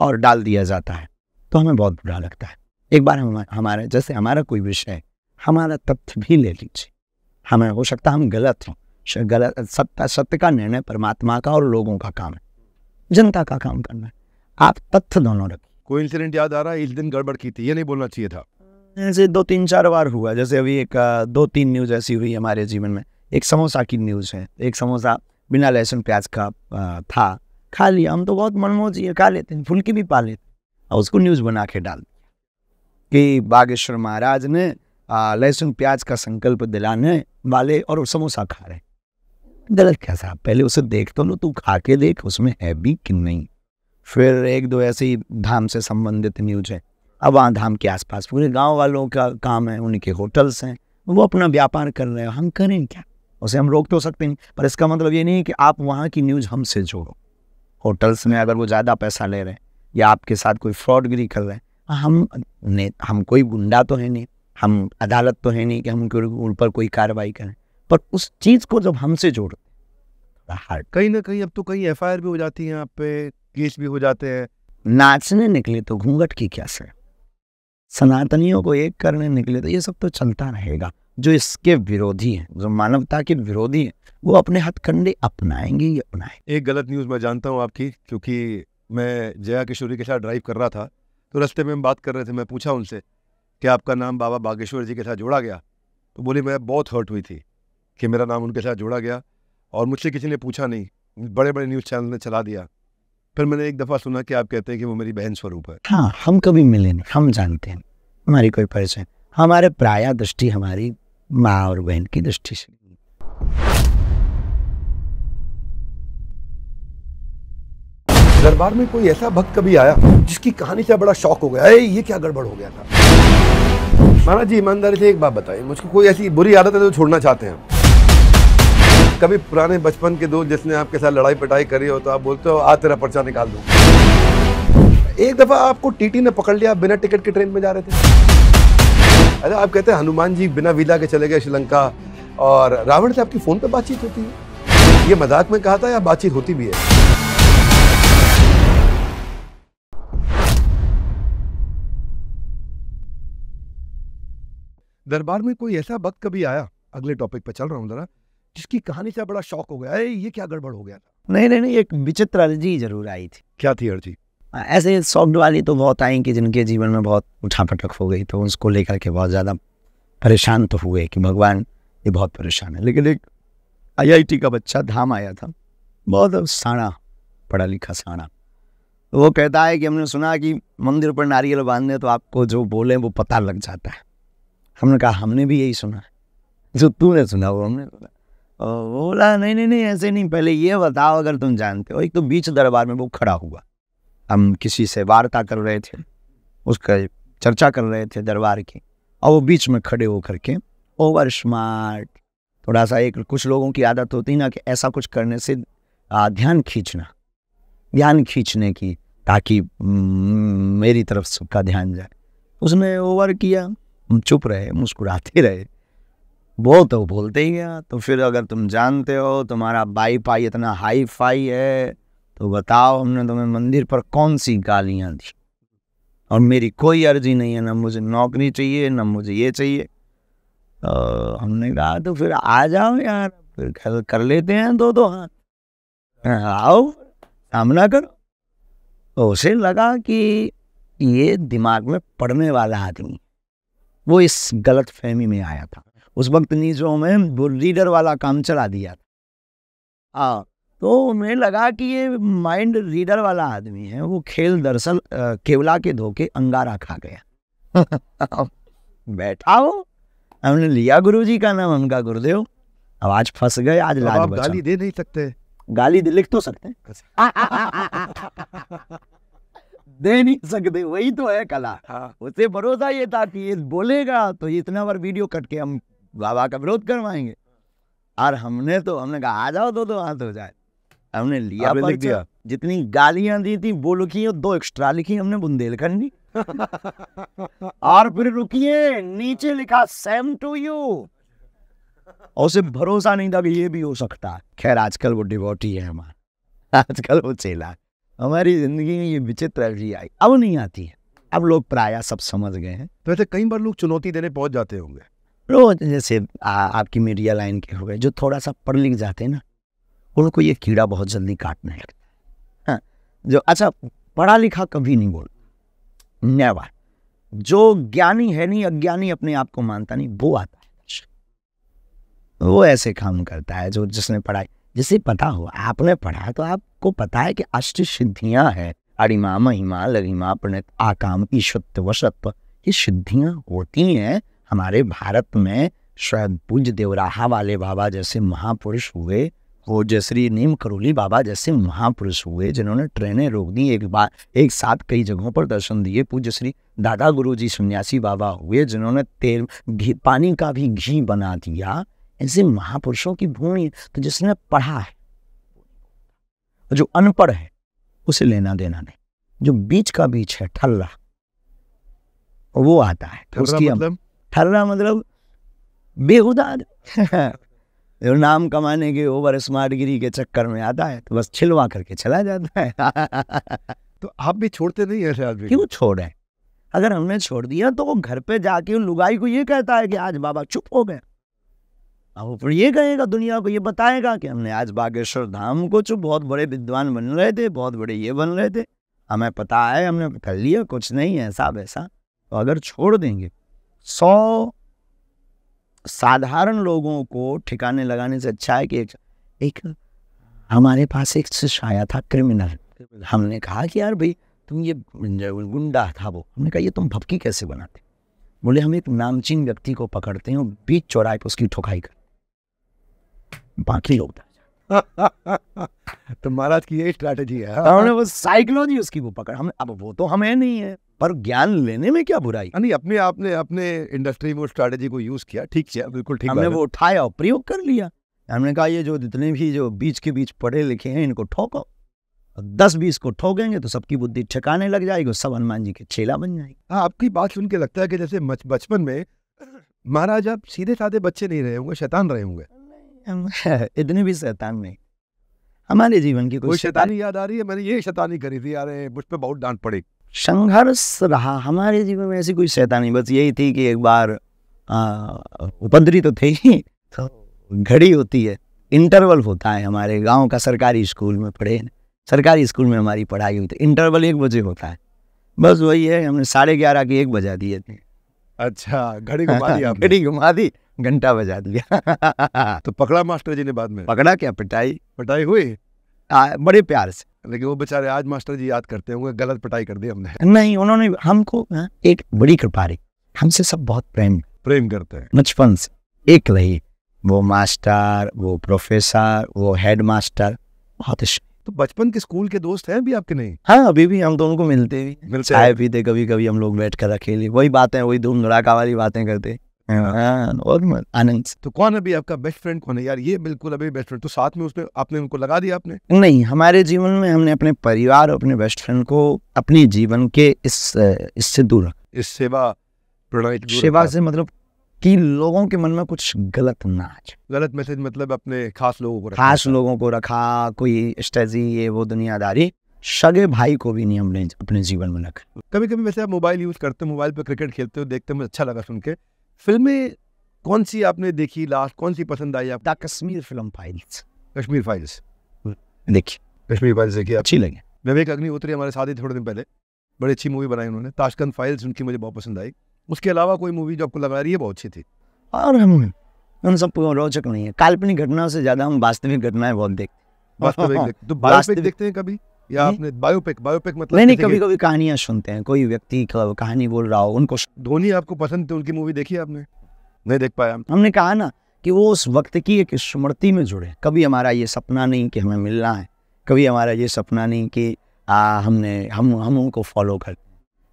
Speaker 2: और डाल दिया जाता है तो हमें बहुत बुरा लगता है एक बार हम हमारे जैसे हमारा कोई विषय है हमारा तथ्य भी ले लीजिए हमें हो सकता है हम गलत हों गलत सत्य सत्य का निर्णय परमात्मा का और लोगों का काम है जनता का काम करना है आप तथ्य दोनों रखें
Speaker 1: कोई इंसिडेंट याद आ रहा है इस दिन गड़बड़ की थी ये नहीं बोलना चाहिए था जैसे दो तीन चार बार हुआ जैसे अभी एक दो तीन न्यूज़ ऐसी हुई
Speaker 2: हमारे जीवन में एक समोसा की न्यूज़ है एक समोसा बिना लहसुन प्याज का था खा लिया हम तो बहुत मनमोजी है खा लेते हैं फुल्की भी पा लेते हैं और उसको न्यूज़ बना के डाल कि बागेश्वर महाराज ने लहसुन प्याज का संकल्प दिलाने वाले और समोसा खा रहे हैं गलत क्या साहब पहले उसे देख तो लो तू खा के देख उसमें है भी कि नहीं फिर एक दो ऐसे ही धाम से संबंधित न्यूज है अब वहाँ धाम के आसपास पूरे गांव वालों का काम है उनके होटल्स हैं वो अपना व्यापार कर रहे हैं हम करें क्या उसे हम रोक तो सकते नहीं पर इसका मतलब ये नहीं है कि आप वहाँ की न्यूज़ हमसे जोड़ो होटल्स में अगर वो ज़्यादा पैसा ले रहे हैं या आपके साथ कोई फ्रॉडगिरी कर रहे हैं हम ने हम कोई गुंडा तो है नहीं हम अदालत तो है नहीं कि हम उनके ऊपर कोई कार्रवाई करें पर उस चीज़ को जब हमसे जोड़ हार्ड तो कहीं ना कहीं अब तो कहीं एफ भी हो जाती है आप पे केस भी हो जाते हैं नाचने निकले तो घूंघट की क्या सर सनातनियों को एक करने निकले तो ये सब तो चलता रहेगा जो इसके विरोधी हैं जो मानवता के विरोधी हैं वो अपने हथकंडे अपनाएंगे ही अपनाएंगे
Speaker 1: एक गलत न्यूज़ मैं जानता हूँ आपकी क्योंकि मैं जया किशोरी के साथ ड्राइव कर रहा था तो रास्ते में हम बात कर रहे थे मैं पूछा उनसे कि आपका नाम बाबा बागेश्वर जी के साथ जोड़ा गया तो बोली मैं बहुत हर्ट हुई थी कि मेरा नाम उनके साथ जोड़ा गया और मुझसे किसी ने पूछा नहीं बड़े बड़े न्यूज़ चैनल ने चला दिया फिर मैंने एक दफ़ा सुना कि आप कहते हैं कि वो मेरी बहन स्वरूप है
Speaker 2: हाँ हम कभी मिले नहीं हम जानते हैं हमारी कोई पहचान हमारे प्राय दृष्टि हमारी माँ और बहन की
Speaker 1: दृष्टि से दरबार में कोई ऐसा भक्त कभी आया जिसकी कहानी से बड़ा शौक हो गया अरे ये क्या गड़बड़ हो गया था महाराज जी ईमानदारी से एक बात बताइए मुझको कोई ऐसी बुरी आदत है जो तो छोड़ना चाहते हैं कभी पुराने बचपन के दोस्त जिसने आपके साथ लड़ाई पटाई करी हो तो आप बोलते हो आ तेरा पर्चा निकाल दूँ एक दफ़ा आपको टीटी ने पकड़ लिया बिना टिकट के ट्रेन में जा रहे थे अरे आप कहते हैं हनुमान जी बिना वीजा के चले गए श्रीलंका और रावण से आपकी फ़ोन पर बातचीत होती है ये मजाक में कहा था या बातचीत होती भी है दरबार में कोई ऐसा वक्त कभी आया अगले टॉपिक पर चल रहा हूँ ज़रा जिसकी कहानी से बड़ा शौक हो गया अरे ये क्या गड़बड़ हो गया था
Speaker 2: नहीं नहीं नहीं एक विचित्र अर्जी जरूर आई थी क्या थी अर्जी ऐसे सॉफ्ट वाली तो बहुत आई कि जिनके जीवन में बहुत उठापटक हो गई तो उसको लेकर के बहुत ज़्यादा परेशान तो हुए कि भगवान ये बहुत परेशान है लेकिन एक आईआईटी का बच्चा धाम आया था बहुत साणा पढ़ा लिखा साणा तो वो कहता है कि हमने सुना कि मंदिर पर नारियल बांधने तो आपको जो बोले वो पता लग जाता है हमने कहा हमने भी यही सुना जो तूने सुना वो हमने सुना बोला नहीं नहीं नहीं ऐसे नहीं पहले ये बताओ अगर तुम जानते हो एक तो बीच दरबार में वो खड़ा हुआ हम किसी से वार्ता कर रहे थे उसका चर्चा कर रहे थे दरबार की और वो बीच में खड़े होकर के ओवर स्मार्ट थोड़ा सा एक कुछ लोगों की आदत होती ना कि ऐसा कुछ करने से ध्यान खींचना ध्यान खींचने की ताकि मेरी तरफ सबका ध्यान जाए उसने ओवर किया हम चुप रहे मुस्कुराते रहे वो तो बोलते ही गया तो फिर अगर तुम जानते हो तुम्हारा बाई पाई इतना हाई फाई है तो बताओ हमने तुम्हें मंदिर पर कौन सी गालियाँ दी और मेरी कोई अर्जी नहीं है ना मुझे नौकरी चाहिए ना मुझे ये चाहिए तो हमने कहा तो फिर आ जाओ यार फिर कर लेते हैं दो दो हाथ आओ सामना करो तो उसे लगा कि ये दिमाग में पड़ने वाला आदमी वो इस गलत फहमी में आया था उस वक्त न्यूज़ों में वो रीडर वाला काम चला दिया था हाँ तो उन्हें लगा कि ये माइंड रीडर वाला आदमी है वो खेल दरअसल केवला के धोके अंगारा खा गया बैठा हो हमने लिया गुरु जी का नाम उनका गुरुदेव अब आज फंस गए आज लाज आप गाली
Speaker 1: दे नहीं सकते
Speaker 2: गाली लिख तो सकते हैं दे नहीं सकते वही तो है कला हाँ। उसे भरोसा ये था कि ये बोलेगा तो इतना बार वीडियो कट के हम बाबा का विरोध करवाएंगे और हमने तो हमने कहा आ जाओ दो दो हाथ हो जाए हमने लिया लिख दिया जितनी गालियां दी थी वो लिखी दो एक्स्ट्रा लिखी हमने बुंदेलखंडी और फिर रुकिए नीचे लिखा सेम टू यू और उसे भरोसा नहीं था कि ये भी हो सकता खैर आजकल वो डिवोटी है हमारा आजकल वो चेला हमारी जिंदगी में ये विचित्र एनर्जी आई अब नहीं आती है अब लोग प्राय सब समझ गए हैं तो ऐसे कई बार लोग चुनौती देने पहुंच जाते होंगे रोज जैसे आ, आपकी मीडिया लाइन के हो गए जो थोड़ा सा पढ़ लिख जाते हैं ना उनको ये कीड़ा बहुत जल्दी काटने लगता है हाँ, जो अच्छा पढ़ा लिखा कभी नहीं बोल नेवर जो ज्ञानी है नहीं अज्ञानी अपने आप को मानता नहीं वो आता है वो ऐसे काम करता है जो जिसने पढ़ाई जिसे पता हो आपने पढ़ा तो आपको पता है कि अष्ट सिद्धियां हैं अरिमा महिमा लगिमा प्रणत आकाम ईश्वत्व वशत्व ये सिद्धियां होती हैं हमारे भारत में शायद पूज देवराहा वाले बाबा जैसे महापुरुष हुए वो श्री नीम करोली बाबा जैसे महापुरुष हुए जिन्होंने ट्रेनें रोक दी एक बार एक साथ कई जगहों पर दर्शन दिए पूज्य श्री दादा गुरु जी सन्यासी बाबा हुए जिन्होंने तेल घी पानी का भी घी बना दिया ऐसे महापुरुषों की भूमि तो जिसने पढ़ा है जो अनपढ़ है उसे लेना देना नहीं जो बीच का बीच है ठल्ला वो आता है तो उसकी मतलब? ठर्रा मतलब बेहुदा जो नाम कमाने के ओवर स्मार्टगिरी के चक्कर में आता है तो बस छिलवा करके चला जाता है तो आप भी छोड़ते नहीं ऐसे आदमी क्यों छोड़े अगर हमने छोड़ दिया तो वो घर पे जाके उन लुगाई को ये कहता है कि आज बाबा चुप हो गए अब वो ये कहेगा दुनिया को ये बताएगा कि हमने आज बागेश्वर धाम को चुप बहुत बड़े विद्वान बन रहे थे बहुत बड़े ये बन रहे थे हमें पता है हमने कर लिया कुछ नहीं ऐसा वैसा तो अगर छोड़ देंगे सौ साधारण लोगों को ठिकाने लगाने से अच्छा है कि एक, एक हमारे पास एक शिष्य था क्रिमिनल हमने कहा कि यार भाई तुम ये गुंडा था वो हमने कहा ये तुम भपकी कैसे बनाते बोले हम एक नामचीन व्यक्ति को पकड़ते हैं और बीच चौराहे पर उसकी ठोकाई कर बाकी लोग था तो महाराज की यही स्ट्रैटेजी है हाँ? हमने वो साइकोलॉजी उसकी वो पकड़ हम अब वो तो हमें नहीं है पर ज्ञान लेने में क्या बुराई नहीं अपने आपने अपने इंडस्ट्री में स्ट्रैटेजी को यूज किया ठीक है बिल्कुल ठीक हमने वो उठाया और प्रयोग कर लिया हमने कहा ये जो जितने भी जो बीच के बीच पढ़े लिखे हैं इनको ठोको दस बीस को ठोकेंगे तो सबकी बुद्धि ठिकाने लग जाएगी सब हनुमान जी के चेला बन जाएगी हाँ आपकी बात
Speaker 1: सुन के लगता है कि जैसे बचपन में महाराज आप सीधे साधे बच्चे नहीं रहे होंगे शैतान रहे होंगे इतनी इतने भी शैतान नहीं हमारे जीवन की कोई शैतानी याद आ रही है मैंने ये शैतानी करी थी यार मुझ पर बहुत डांट पड़ी
Speaker 2: संघर्ष रहा हमारे जीवन में ऐसी कोई शैतानी बस यही थी कि एक बार उपद्री तो थे ही तो घड़ी होती है इंटरवल होता है हमारे गांव का सरकारी स्कूल में पढ़े सरकारी स्कूल में हमारी पढ़ाई होती है इंटरवल एक बजे होता है बस वही है हमने साढ़े ग्यारह की एक बजा दिए थे अच्छा
Speaker 1: घड़ी घुमा दी
Speaker 2: घड़ी घुमा दी घंटा बजा दिया
Speaker 1: तो पकड़ा मास्टर जी ने बाद में पकड़ा क्या पिटाई पिटाई हुई आ, बड़े प्यार से लेकिन वो बेचारे आज मास्टर जी याद करते होंगे गलत पटाई कर दी हमने
Speaker 2: नहीं उन्होंने हमको एक बड़ी कृपा रही हमसे सब बहुत प्रेम
Speaker 1: प्रेम करते हैं
Speaker 2: बचपन से एक रही वो मास्टर वो प्रोफेसर वो हेड मास्टर बहुत
Speaker 1: तो बचपन के स्कूल के दोस्त हैं भी आपके नहीं
Speaker 2: हाँ अभी भी हम दोनों को मिलते भी मिलते चाय पीते कभी कभी हम लोग बैठ कर अकेले
Speaker 1: वही बातें वही धूम धड़ाका वाली बातें करते
Speaker 2: आनंद हाँ। तो
Speaker 1: कौन अभी आपका बेस्ट फ्रेंड कौन है यार ये बिल्कुल अभी बेस्ट तो फ्रेंड में आपने
Speaker 2: नहीं हमारे जीवन में हमने अपने परिवार और अपने बेस्ट फ्रेंड को अपने जीवन के इस दूर
Speaker 1: इस सेवा सेवा से
Speaker 2: मतलब कि लोगों के मन में कुछ गलत ना
Speaker 1: गलत मैसेज मतलब अपने खास लोगों को खास
Speaker 2: लोगों को रखा कोई स्ट्रेजी ये वो दुनियादारी सगे भाई को भी नहीं हमने अपने जीवन में रखा
Speaker 1: कभी कभी वैसे आप मोबाइल यूज करते हो मोबाइल पे क्रिकेट खेलते हो देखते हो मुझे अच्छा लगा सुन के फिल्में कौन सी आपने देखी लास्ट कौन सी पसंद आई आपको Kashmir film files Kashmir files हम्म, देखिए कश्मीर फाइल्स देखिए अच्छी लगे विवेक अग्निहोत्री हमारे साथ ही थोड़े दिन पहले बड़ी अच्छी मूवी बनाई उन्होंने ताशकंद फाइल्स उनकी मुझे बहुत पसंद आई उसके अलावा कोई मूवी जो आपको लगा रही है बहुत अच्छी थी और हम उन सब रोचक
Speaker 2: नहीं है काल्पनिक घटनाओं से ज़्यादा हम वास्तविक घटनाएं बहुत
Speaker 1: देखते तो वास्तविक देखते हैं कभी या आपने बायोपिक बायोपिक मतलब नहीं कभी कभी
Speaker 2: कहानियां सुनते हैं कोई व्यक्ति कहानी बोल रहा हो उनको धोनी आपको पसंद थे उनकी मूवी देखी आपने नहीं देख पाया हमने कहा ना कि वो उस वक्त की एक स्मृति में जुड़े कभी हमारा ये सपना नहीं कि हमें मिलना है कभी हमारा ये सपना नहीं कि आ, हमने हम हम उनको फॉलो कर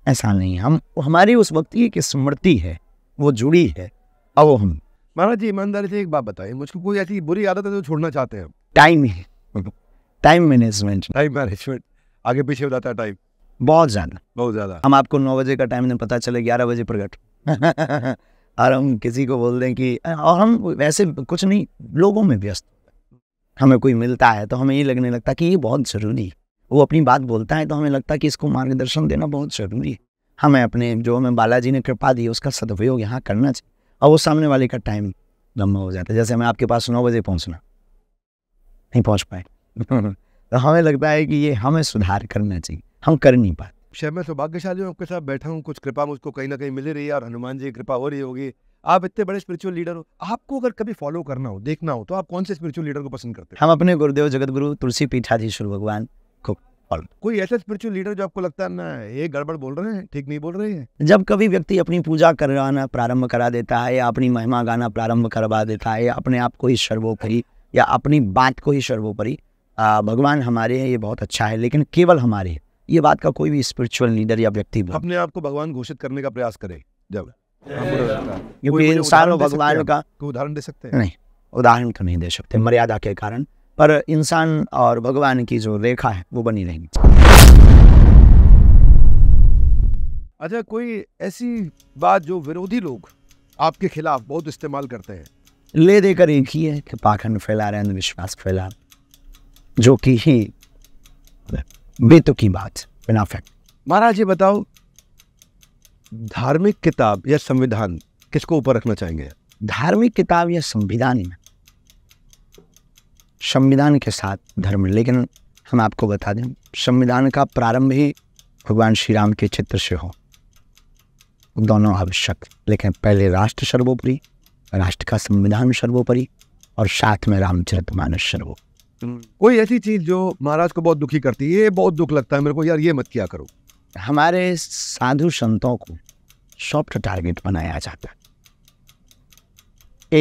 Speaker 2: ऐसा नहीं हम हमारी उस वक्त की एक स्मृति है वो जुड़ी है अब वो हम महाराज जी ईमानदारी से एक बात बताइए मुझको कोई ऐसी बुरी आदत है जो छोड़ना चाहते हैं टाइम ही टाइम मैनेजमेंट टाइम मैनेजमेंट आगे पीछे हो जाता है टाइम बहुत ज़्यादा बहुत ज़्यादा हम आपको नौ बजे का टाइम नहीं पता चले ग्यारह बजे प्रकट और हम किसी को बोल दें कि और हम वैसे कुछ नहीं लोगों में व्यस्त हमें कोई मिलता है तो हमें ये लगने लगता है कि ये बहुत ज़रूरी है वो अपनी बात बोलता है तो हमें लगता है कि इसको मार्गदर्शन देना बहुत ज़रूरी है हमें अपने जो हमें बालाजी ने कृपा दी उसका सदुपयोग यहाँ करना चाहिए और वो सामने वाले का टाइम लंबा हो जाता है जैसे हमें आपके पास नौ बजे पहुँचना नहीं पहुँच पाए तो हमें लगता है कि ये हमें सुधार करना चाहिए हम कर नहीं पाते
Speaker 1: शहर में सौभाग्यशाली हूँ आपके साथ बैठा हूँ कुछ कृपा मुझको कहीं ना कहीं मिल रही है और हनुमान जी कृपा हो रही होगी आप इतने बड़े स्पिरिचुअल लीडर हो आपको अगर कभी फॉलो करना हो देखना हो तो आप कौन से स्पिरिचुअल लीडर को पसंद करते
Speaker 2: हैं हम अपने गुरुदेव जगत गुरु तुलसी पीठाधीश्वर भगवान को और
Speaker 1: कोई ऐसा स्पिरिचुअल लीडर जो आपको लगता है ना ये गड़बड़ बोल रहे हैं ठीक नहीं बोल रहे हैं
Speaker 2: जब कभी व्यक्ति अपनी पूजा करवाना प्रारंभ करा देता है या अपनी महिमा गाना प्रारंभ करवा देता है या अपने आप को ही सर्वोपरि या अपनी बात को ही सर्वोपरि भगवान हमारे हैं ये बहुत अच्छा है लेकिन केवल हमारे ये बात का कोई भी स्पिरिचुअल लीडर या व्यक्ति
Speaker 1: अपने आप को भगवान घोषित करने का प्रयास करे जब क्योंकि इंसान भगवान का उदाहरण दे सकते हैं नहीं
Speaker 2: उदाहरण तो नहीं दे सकते मर्यादा के कारण पर इंसान और भगवान की जो रेखा है वो बनी रहेगी
Speaker 1: अच्छा कोई ऐसी बात जो विरोधी लोग आपके खिलाफ बहुत इस्तेमाल करते हैं
Speaker 2: ले देकर एक ही है कि पाखंड फैला रहे हैं अंधविश्वास फैला रहे जो कि ही बेतुकी बात बिना फैक्ट
Speaker 1: महाराज जी बताओ धार्मिक किताब या संविधान किसको ऊपर रखना चाहेंगे धार्मिक किताब या संविधान में
Speaker 2: संविधान के साथ धर्म लेकिन हम आपको बता दें संविधान का प्रारंभ ही भगवान श्री राम के चित्र से हो दोनों आवश्यक लेकिन पहले राष्ट्र सर्वोपरि राष्ट्र का संविधान सर्वोपरि और साथ में रामचरित मानस सर्वोपरि
Speaker 1: हम्म। कोई ऐसी चीज़ जो महाराज को बहुत दुखी करती है ये बहुत दुख लगता है मेरे को यार ये मत किया करो हमारे साधु संतों को
Speaker 2: सॉफ्ट टारगेट बनाया जाता है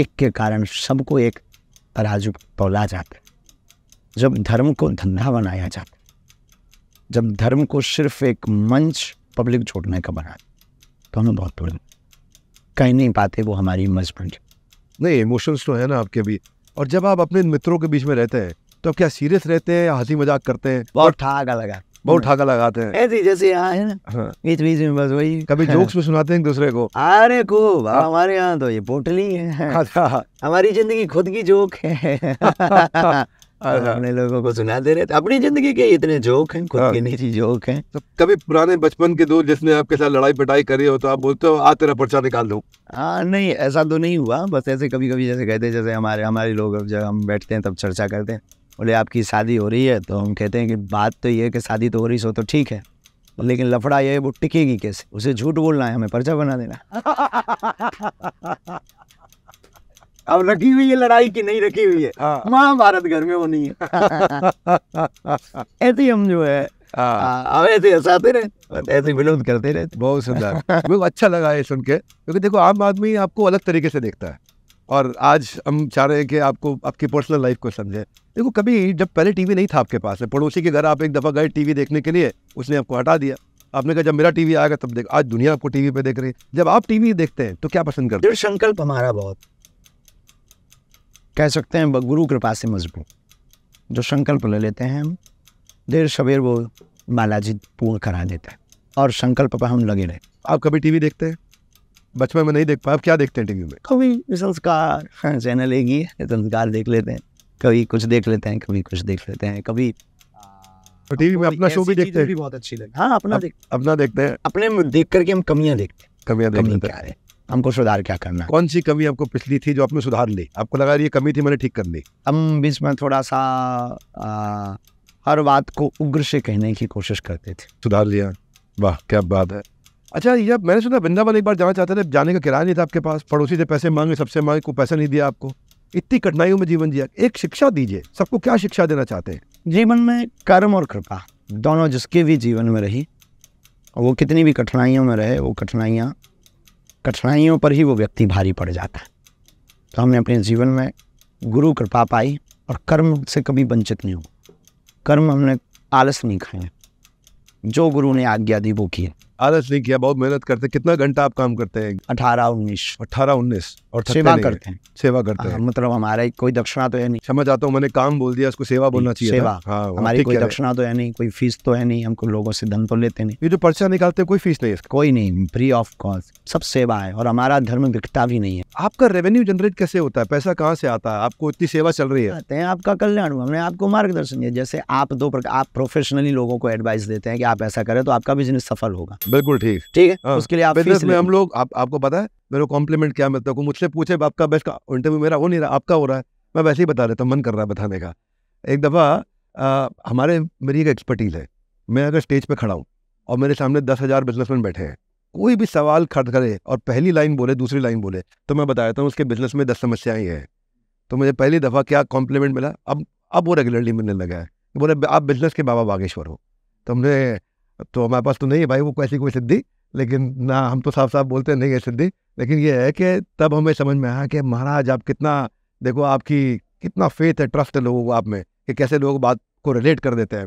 Speaker 2: एक के कारण सबको एक तराजू तोला जाता है जब धर्म को धंधा बनाया जाता है जब धर्म को सिर्फ एक मंच पब्लिक छोड़ने का बना तो हमें
Speaker 1: बहुत प्रॉब्लम कह नहीं पाते वो हमारी मजबूरी नहीं इमोशंस तो है ना आपके भी और जब आप अपने मित्रों के बीच में रहते हैं तो क्या सीरियस रहते हैं या हंसी मजाक करते हैं बहुत ठाका लगा बहुत ठाका लगाते हैं
Speaker 2: ऐसे जैसे यहाँ है ना
Speaker 1: बीच हाँ। तो बीच में बस वही कभी हाँ। जोक्स में सुनाते
Speaker 2: हैं दूसरे को अरे को हाँ। हमारे यहाँ तो ये पोटली है अच्छा। हमारी जिंदगी खुद की जोक है अच्छा। अपने लोगों को सुना दे रहे थे अपनी जिंदगी के इतने जोक हैं खुद के निजी जोक हैं तो
Speaker 1: कभी पुराने बचपन के दोस्त जिसने आपके साथ लड़ाई पिटाई करी हो तो आप बोलते हो आ तेरा पर्चा निकाल दो
Speaker 2: हाँ नहीं ऐसा तो नहीं हुआ बस ऐसे कभी कभी जैसे कहते हैं जैसे हमारे हमारे लोग जब हम बैठते हैं तब चर्चा करते हैं बोले आपकी शादी हो रही है तो हम कहते हैं कि बात तो ये है कि शादी तो हो रही सो तो ठीक है लेकिन लफड़ा ये वो टिकेगी कैसे उसे झूठ बोलना है हमें पर्चा बना देना अब रखी हुई है लड़ाई की नहीं रखी हुई है हाँ। महाभारत घर में वो नहीं है ऐसे हम जो
Speaker 1: है हाँ। ऐसे हंसाते रहे ऐसे विनोद करते रहे बहुत सुंदर मेरे को अच्छा लगा ये सुन के क्योंकि देखो आम आदमी आपको अलग तरीके से देखता है और आज हम चाह रहे हैं कि आपको आपकी पर्सनल लाइफ को समझें देखो कभी जब पहले टीवी नहीं था आपके पास पड़ोसी के घर आप एक दफ़ा गए टीवी देखने के लिए उसने आपको हटा दिया आपने कहा जब मेरा टीवी आएगा तब देख आज दुनिया आपको टीवी पे देख रही है जब आप टीवी देखते हैं तो क्या पसंद करते
Speaker 2: हैं संकल्प हमारा बहुत कह सकते हैं गुरु कृपा से मजबूत जो संकल्प ले लेते हैं हम देर सवेर वो बालाजी पूर्ण करा देते हैं और संकल्प पर हम लगे रहे आप कभी टीवी देखते हैं बचपन में नहीं देख पाए आप क्या देखते हैं टीवी में कभी संस्कार हाँ, चैनल एक ही है संस्कार देख लेते हैं कभी कुछ देख लेते हैं कभी कुछ देख लेते हैं कभी तो टीवी में अपना शो भी देखते हैं बहुत अच्छी लगी हाँ अपना देख अपना देखते हैं अपने देख करके हम कमियाँ देखते हैं कमियाँ
Speaker 1: देख लेते हैं
Speaker 2: हमको सुधार क्या करना
Speaker 1: कौन सी कमी आपको पिछली थी जो आपने सुधार ली आपको लगा ये कमी थी मैंने ठीक कर ली हम बीच में थोड़ा सा आ, हर बात को उग्र से कहने की कोशिश करते थे सुधार लिया वाह क्या बात है अच्छा ये मैंने सुना वृंदावन एक बार जाना चाहते थे जाने का किराया नहीं था आपके पास पड़ोसी से पैसे मांगे सबसे मांगे को पैसा नहीं दिया आपको इतनी कठिनाइयों में जीवन जिया एक शिक्षा दीजिए सबको क्या शिक्षा देना चाहते हैं जीवन में कर्म और कृपा
Speaker 2: दोनों जिसके भी जीवन में रही और वो कितनी भी कठिनाइयों में रहे वो कठिनाइयाँ कठिनाइयों पर ही वो व्यक्ति भारी पड़ जाता है तो हमने अपने जीवन में गुरु कृपा पाई और कर्म से कभी वंचित नहीं हो कर्म हमने आलस नहीं खाए जो गुरु ने आज्ञा दी वो किए
Speaker 1: आलस नहीं किया बहुत मेहनत करते हैं कितना घंटा आप काम करते हैं अठारह उन्नीस अठारह उन्नीस और सेवा करते हैं सेवा करते हाँ, हैं मतलब हमारा कोई दक्षिणा तो है नहीं समझ आता हूँ मैंने काम बोल दिया उसको सेवा बोलना चाहिए सेवा हाँ, हाँ हमारी कोई दक्षिणा तो है नहीं कोई
Speaker 2: फीस तो है नहीं हमको लोगों से धन तो लेते नहीं ये जो पर्चा निकालते कोई फीस नहीं कोई नहीं फ्री ऑफ कॉस्ट सब सेवा है और हमारा धर्म दिखता भी नहीं है आपका रेवेन्यू जनरेट कैसे होता है पैसा कहाँ से आता है आपको इतनी सेवा चल रही है आपका कल्याण हमने आपको मार्गदर्शन दिया जैसे आप दो प्रकार आप प्रोफेशनली
Speaker 1: लोगों को एडवाइस देते हैं कि आप ऐसा करें तो आपका बिजनेस सफल होगा बिल्कुल ठीक ठीक है हाँ। उसके लिए आप बिजनेस में हम लोग आप, आपको पता है मेरे कॉम्प्लीमेंट क्या मिलता है मुझसे पूछे आपका बेस्ट इंटरव्यू मेरा हो नहीं रहा आपका हो रहा है मैं वैसे ही बता देता हूँ मन कर रहा है बताने का एक दफ़ा हमारे मेरी एक एक्सपर्टीज़ है मैं अगर स्टेज पर खड़ा हूँ और मेरे सामने दस हज़ार बिजनेसमैन बैठे हैं कोई भी सवाल खड़ करे और पहली लाइन बोले दूसरी लाइन बोले तो मैं बता देता हूँ उसके बिजनेस में दस समस्याएं हैं तो मुझे पहली दफ़ा क्या कॉम्प्लीमेंट मिला अब अब वो रेगुलरली मिलने लगा है बोले आप बिजनेस के बाबा बागेश्वर हो तो हमने तो हमारे पास तो नहीं है भाई वो कैसी कोई सिद्धि लेकिन ना हम तो साफ साफ बोलते नहीं है सिद्धि लेकिन ये है कि तब हमें समझ में आया कि महाराज आप कितना देखो आपकी कितना फेथ है ट्रस्ट है लोगों को आप में कि कैसे लोग बात को रिलेट कर देते हैं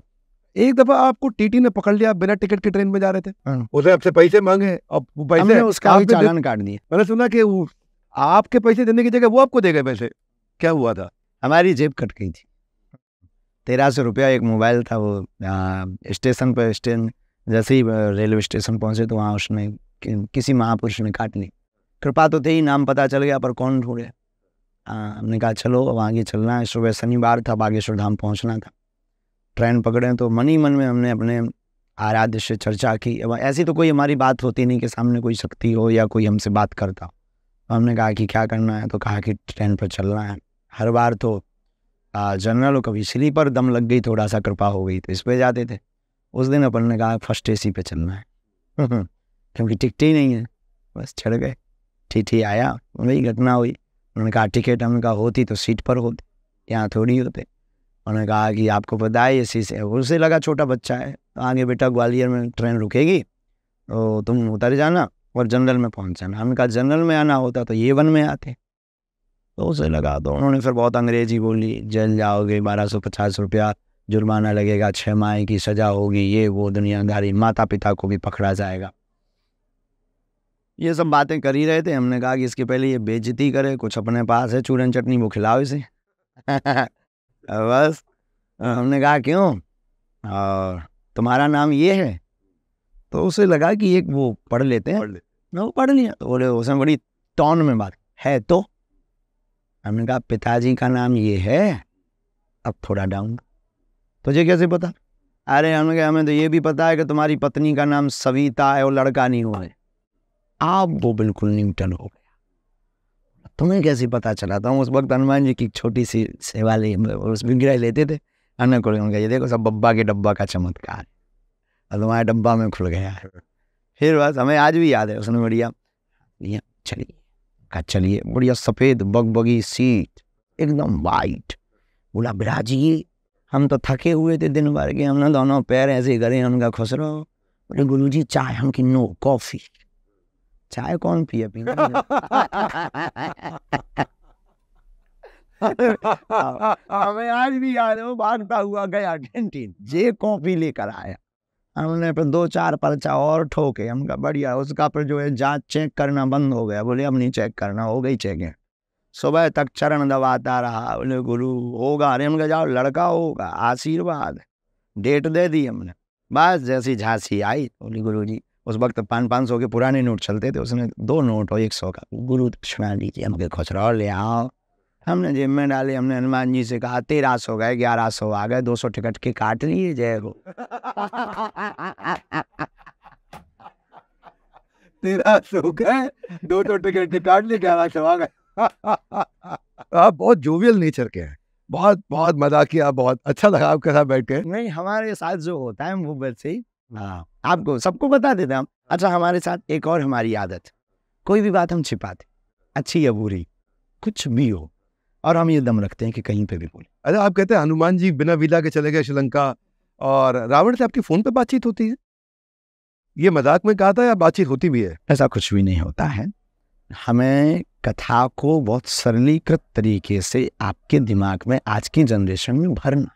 Speaker 1: एक दफा आपको टीटी ने पकड़ लिया बिना टिकट के ट्रेन में जा रहे थे हाँ। उसे आपसे पैसे मांगे और पैसे उसका चालान काट दिए मैंने सुना कि आपके पैसे देने की जगह वो आपको दे गए पैसे क्या हुआ
Speaker 2: था हमारी जेब कट गई थी तेरह सौ रुपया एक मोबाइल था वो स्टेशन पर स्टेशन जैसे ही रेलवे स्टेशन पहुंचे तो वहाँ उसने कि, किसी महापुरुष ने काट ली कृपा तो थे ही नाम पता चल गया पर कौन ढूंढे हमने कहा चलो अब आगे चलना है सुबह शनिवार था बागेश्वर धाम पहुँचना था ट्रेन पकड़े तो मन ही मन में हमने अपने आराध्य से चर्चा की अब ऐसी तो कोई हमारी बात होती नहीं कि सामने कोई शक्ति हो या कोई हमसे बात करता हो तो हमने कहा कि क्या करना है तो कहा कि ट्रेन पर चलना है हर बार तो जनरल कभी स्लीपर दम लग गई थोड़ा सा कृपा हो गई तो इस पर जाते थे उस दिन अपन ने कहा फर्स्ट ए पे चलना है हम्म, क्योंकि टिकट ही नहीं है बस चढ़ गए ठीक ठीक आया वही घटना हुई उन्होंने कहा टिकट हमने कहा होती तो सीट पर होती यहाँ थोड़ी होते उन्होंने कहा कि आपको पता है इसी से उसे लगा छोटा बच्चा है तो आगे बेटा ग्वालियर में ट्रेन रुकेगी तो तुम उतर जाना और जनरल में पहुँच जाना हमने कहा जनरल में आना होता तो ये वन में आते तो उसे लगा तो उन्होंने फिर बहुत अंग्रेजी बोली जल जाओगे बारह सौ पचास रुपया जुर्माना लगेगा छः माह की सज़ा होगी ये वो दुनियादारी माता पिता को भी पकड़ा जाएगा ये सब बातें कर ही रहे थे हमने कहा कि इसके पहले ये बेजती करे कुछ अपने पास है चूरन चटनी वो खिलाओ इसे बस हमने कहा क्यों और तुम्हारा नाम ये है तो उसे लगा कि एक वो पढ़ लेते हैं पढ़ ले वो पढ़ लिया तो बोले उसने बड़ी टॉन में बात है तो हमने कहा पिताजी का नाम ये है अब थोड़ा डाउन तुझे कैसे पता अरे हमने कहा हमें तो ये भी पता है कि तुम्हारी पत्नी का नाम सविता है और लड़का नहीं हुआ है आप वो बिल्कुल न्यूटन हो गया तुम्हें कैसे पता चला था तो उस वक्त हनुमान जी की छोटी सी सेवा ले उस विग्रह लेते थे अन्य खुल गया ये देखो सब बब्बा के डब्बा का चमत्कार और तुम्हारे डब्बा में खुल गया फिर बस हमें आज भी याद है उसने बढ़िया लिया चलिए कहा चलिए बढ़िया सफ़ेद बगबगी सीट एकदम वाइट बोला बिराजिए हम तो थके हुए थे दिन भर के हमने दोनों पैर ऐसे करे हमका खुसरो बोले गुरु जी चाय हम की नो कॉफी चाय कौन पिए हमें आज भी याद है वो बांटता हुआ गया कैंटीन जे कॉफी लेकर आया हमने फिर दो चार पर्चा और ठोके हमका बढ़िया उसका फिर जो है जांच चेक करना बंद हो गया बोले अब नहीं चेक करना हो गई चेकिंग सुबह तक चरण दबाता रहा बोले गुरु होगा अरे हमने जाओ लड़का होगा आशीर्वाद डेट दे दी हमने बस जैसी झांसी आई बोले गुरु जी उस वक्त पाँच पाँच सौ के पुराने नोट चलते थे उसने दो नोट और एक सौ का गुरु दक्षिणा लीजिए हमके खुचरा ले आओ हमने जेब में डाले हमने हनुमान जी से कहा तेरह सौ गए ग्यारह सौ आ गए दो सौ टिकट के काट लिए जय हो तेरह सौ गए दो सौ टिकट के काट लिए ग्यारह सौ आ गए
Speaker 1: आप बहुत जोवियल नेचर के हैं बहुत बहुत मजा किया बहुत अच्छा लगा आपके साथ बैठ के
Speaker 2: नहीं हमारे साथ जो होता है वो वैसे ही हाँ आपको सबको बता देते हम अच्छा हमारे साथ एक और हमारी आदत
Speaker 1: कोई भी बात हम छिपाते अच्छी या बुरी कुछ भी हो और हम ये दम रखते हैं कि कहीं पे भी बोले अरे आप कहते हैं हनुमान जी बिना वीला के चले गए श्रीलंका और रावण से आपकी फ़ोन पे बातचीत होती है ये मजाक में कहा था या बातचीत होती भी है
Speaker 2: ऐसा कुछ भी नहीं होता है हमें कथा को बहुत सरलीकृत तरीके से आपके दिमाग में आज की जनरेशन में भरना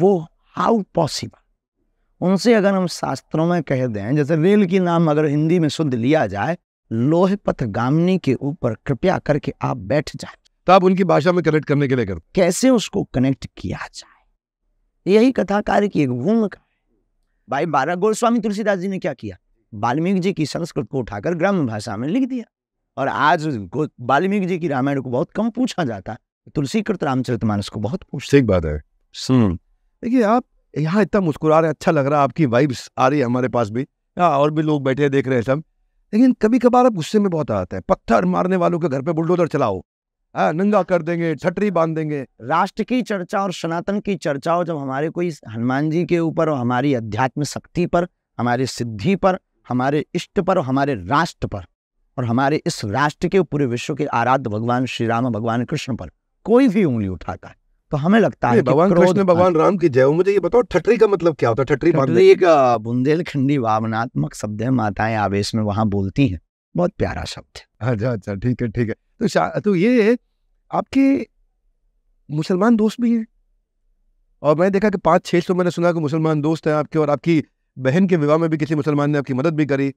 Speaker 2: वो हाउ पॉसिबल उनसे अगर हम शास्त्रों में कह दें जैसे रेल की नाम अगर हिंदी में शुद्ध लिया जाए लोह पथ गामनी के ऊपर कृपया करके आप बैठ जाए तो आप उनकी भाषा में कनेक्ट करने के लिए करो कैसे उसको कनेक्ट किया जाए यही कथाकार की एक भूमिका भाई बारा गोस्वामी तुलसीदास जी ने क्या किया वाल्मीकि जी की संस्कृत को उठाकर ग्राम्य भाषा में लिख दिया और आज वाल्मीकि जी की रामायण को बहुत कम पूछा जाता है
Speaker 1: तुलसीकृत रामचरित मानस को बहुत पूछते एक बात है सुन हम्म। देखिए आप यहाँ इतना मुस्कुरा रहे अच्छा लग रहा है आपकी वाइब्स आ रही है हमारे पास भी हाँ और भी लोग बैठे देख रहे हैं सब लेकिन कभी कभार आप गुस्से में बहुत आते हैं पत्थर मारने वालों के घर पे बुलडोजर चलाओ आ, हाँ, नंगा कर देंगे
Speaker 2: छतरी बांध देंगे राष्ट्र की चर्चा और सनातन की चर्चा हो जब हमारे कोई हनुमान जी के ऊपर और हमारी अध्यात्म शक्ति पर हमारी सिद्धि पर हमारे इष्ट पर और हमारे राष्ट्र पर और हमारे इस राष्ट्र के पूरे विश्व के आराध्य भगवान श्री राम भगवान कृष्ण पर कोई भी उंगली उठाता है तो हमें लगता है भगवान कृष्ण भगवान राम
Speaker 1: की जय हो मुझे ये बताओ ठटरी का मतलब क्या होता है ठटरी ठटरी एक
Speaker 2: बुंदेलखंडी भावनात्मक शब्द है माताएं आवेश में वहां बोलती हैं
Speaker 1: बहुत प्यारा शब्द है अच्छा अच्छा ठीक है ठीक है तो तो ये आपके मुसलमान दोस्त भी हैं और मैंने देखा कि पाँच छः सौ मैंने सुना कि मुसलमान दोस्त हैं आपके और आपकी बहन के विवाह में भी किसी मुसलमान ने आपकी मदद भी करी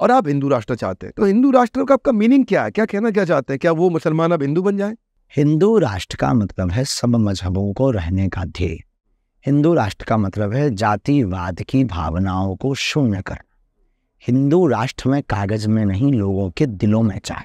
Speaker 1: और आप हिंदू राष्ट्र चाहते हैं तो हिंदू राष्ट्र का आपका मीनिंग क्या है क्या कहना क्या चाहते हैं क्या वो मुसलमान अब हिंदू बन जाए हिंदू
Speaker 2: राष्ट्र का मतलब है सब मजहबों को रहने का ध्येय हिंदू राष्ट्र का मतलब है जातिवाद की भावनाओं को शून्य कर हिंदू राष्ट्र में कागज में नहीं लोगों के दिलों में चाहे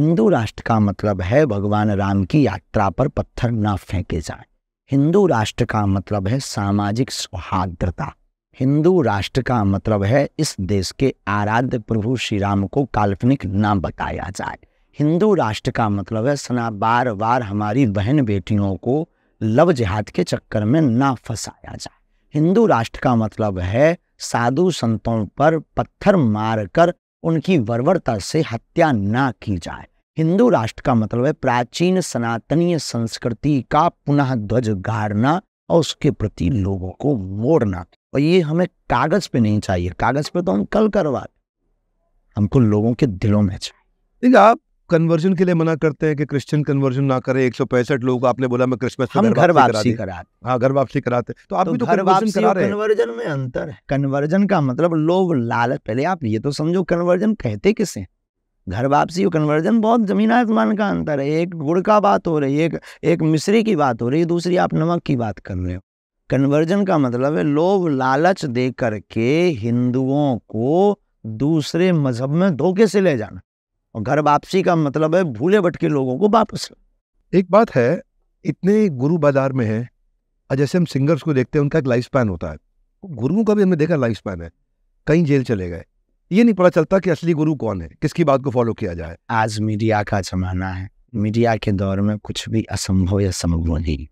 Speaker 2: हिंदू राष्ट्र का मतलब है भगवान राम की यात्रा पर पत्थर ना फेंके जाए हिंदू राष्ट्र का मतलब है सामाजिक सौहार्द्रता हिंदू राष्ट्र का मतलब है इस देश के आराध्य प्रभु श्री राम को काल्पनिक ना बताया जाए हिंदू राष्ट्र का मतलब है सना बार बार हमारी बहन बेटियों को लव जिहाद के चक्कर में ना फंसाया जाए हिंदू राष्ट्र का मतलब है साधु संतों पर पत्थर मारकर उनकी वर्वरता से हत्या ना की जाए हिंदू राष्ट्र का मतलब है प्राचीन सनातनीय संस्कृति का पुनः ध्वज गाड़ना और उसके प्रति लोगों को मोड़ना और ये हमें कागज पे नहीं चाहिए कागज पे तो हम कल करवा हमको लोगों के दिलों
Speaker 1: में चाहिए आप कन्वर्जन के लिए मना करते हैं कि क्रिश्चियन कन्वर्जन ना करें एक लोग आपने बोला मैं क्रिसमस हम घर वापसी कराते हाँ घर वापसी कराते तो आप तो तो घर वापसी कन्वर्जन
Speaker 2: में अंतर है कन्वर्जन का मतलब लोग लाल पहले आप ये तो समझो कन्वर्जन कहते किसे घर वापसी और कन्वर्जन बहुत जमीन आसमान का अंतर है एक गुड़ का बात हो रही है एक एक मिश्री की बात हो रही है दूसरी आप नमक की बात कर रहे हो कन्वर्जन का मतलब है लोभ लालच दे करके हिंदुओं को दूसरे मजहब में धोखे
Speaker 1: से ले जाना और घर वापसी का मतलब है भूले भटके लोगों को वापस एक बात है इतने गुरु बाजार में है जैसे हम सिंगर्स को देखते हैं उनका एक लाइफ स्पैन होता है गुरुओं का भी हमने देखा लाइफ स्पैन है कहीं जेल चले गए ये नहीं पता चलता कि असली गुरु कौन
Speaker 2: है किसकी बात को फॉलो किया जाए आज मीडिया का जमाना है मीडिया के दौर में कुछ भी असंभव या संभव नहीं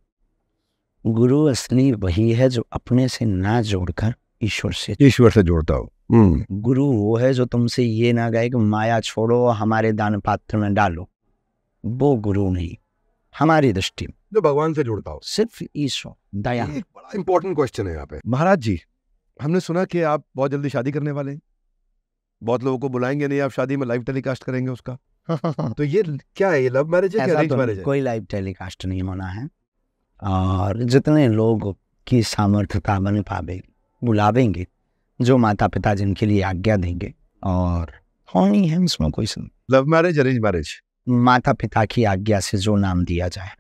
Speaker 2: गुरु असली वही है जो अपने से ना जोड़कर ईश्वर से ईश्वर से जोड़ता हो हम्म। गुरु वो है जो तुमसे ये ना गए कि माया छोड़ो हमारे दान पात्र में डालो वो गुरु नहीं हमारी
Speaker 1: दृष्टि में जो भगवान से जुड़ता हो सिर्फ ईश्वर दया एक बड़ा इंपॉर्टेंट क्वेश्चन है यहाँ पे महाराज जी हमने सुना कि आप बहुत जल्दी शादी करने वाले हैं बहुत लोगों को बुलाएंगे नहीं आप शादी में लाइव टेलीकास्ट करेंगे उसका तो ये क्या है ये लव मैरिज है मैरिज तो है कोई लाइव टेलीकास्ट
Speaker 2: नहीं होना है और जितने लोग की सामर्थ्यता बन पावे बुलावेंगे जो माता पिता जिनके लिए आज्ञा देंगे और होनी है उसमें कोई लव मैरिज अरेंज मैरिज माता पिता की आज्ञा से जो नाम दिया जाए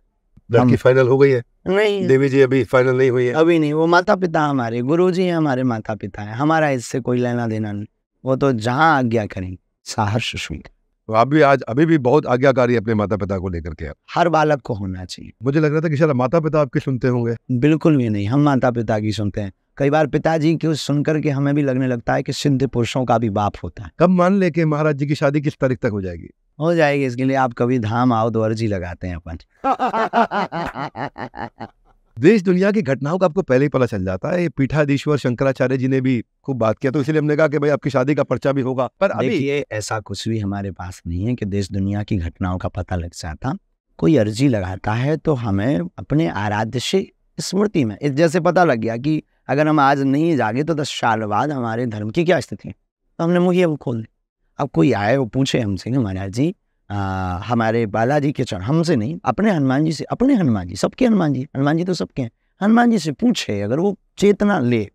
Speaker 1: लड़की फाइनल हो गई है नहीं देवी जी अभी फाइनल नहीं हुई है
Speaker 2: अभी नहीं वो माता पिता हमारे गुरु जी हमारे माता पिता है हमारा इससे कोई लेना देना नहीं वो तो जहाँ आज्ञा करें साहर्ष
Speaker 1: सुशील तो आप भी आज अभी भी बहुत आज्ञाकारी अपने माता पिता को लेकर के हर बालक को होना चाहिए
Speaker 2: मुझे लग रहा था कि शायद माता पिता आपके सुनते होंगे बिल्कुल भी नहीं हम माता पिता की सुनते हैं कई बार पिताजी की सुनकर के हमें भी लगने लगता है कि सिद्ध पुरुषों का भी बाप होता है कब मान ले के महाराज जी की
Speaker 1: शादी किस तारीख तक हो जाएगी हो जाएगी इसके लिए आप कभी धाम आओ तो अर्जी लगाते हैं अपन देश तो दुनिया की घटनाओं का आपको पहले ही पता चल जाता है पीठाधीश्वर शंकराचार्य जी ने भी खूब बात किया तो इसलिए हमने कहा कि भाई आपकी शादी का पर्चा भी होगा पर अभी ये
Speaker 2: ऐसा कुछ भी हमारे पास नहीं है कि देश दुनिया की घटनाओं का पता लग जाता कोई अर्जी लगाता है तो हमें अपने आराध्य से स्मृति में जैसे पता लग गया कि अगर हम आज नहीं जागे तो दस साल बाद हमारे धर्म की क्या स्थिति है तो हमने मुँह खोल दी अब कोई आए वो पूछे हमसे महाराज जी आ, हमारे बालाजी के चरण हमसे नहीं अपने हनुमान जी से अपने हनुमान जी सबके हनुमान जी हनुमान जी तो सबके हैं हनुमान जी से पूछे अगर वो चेतना ले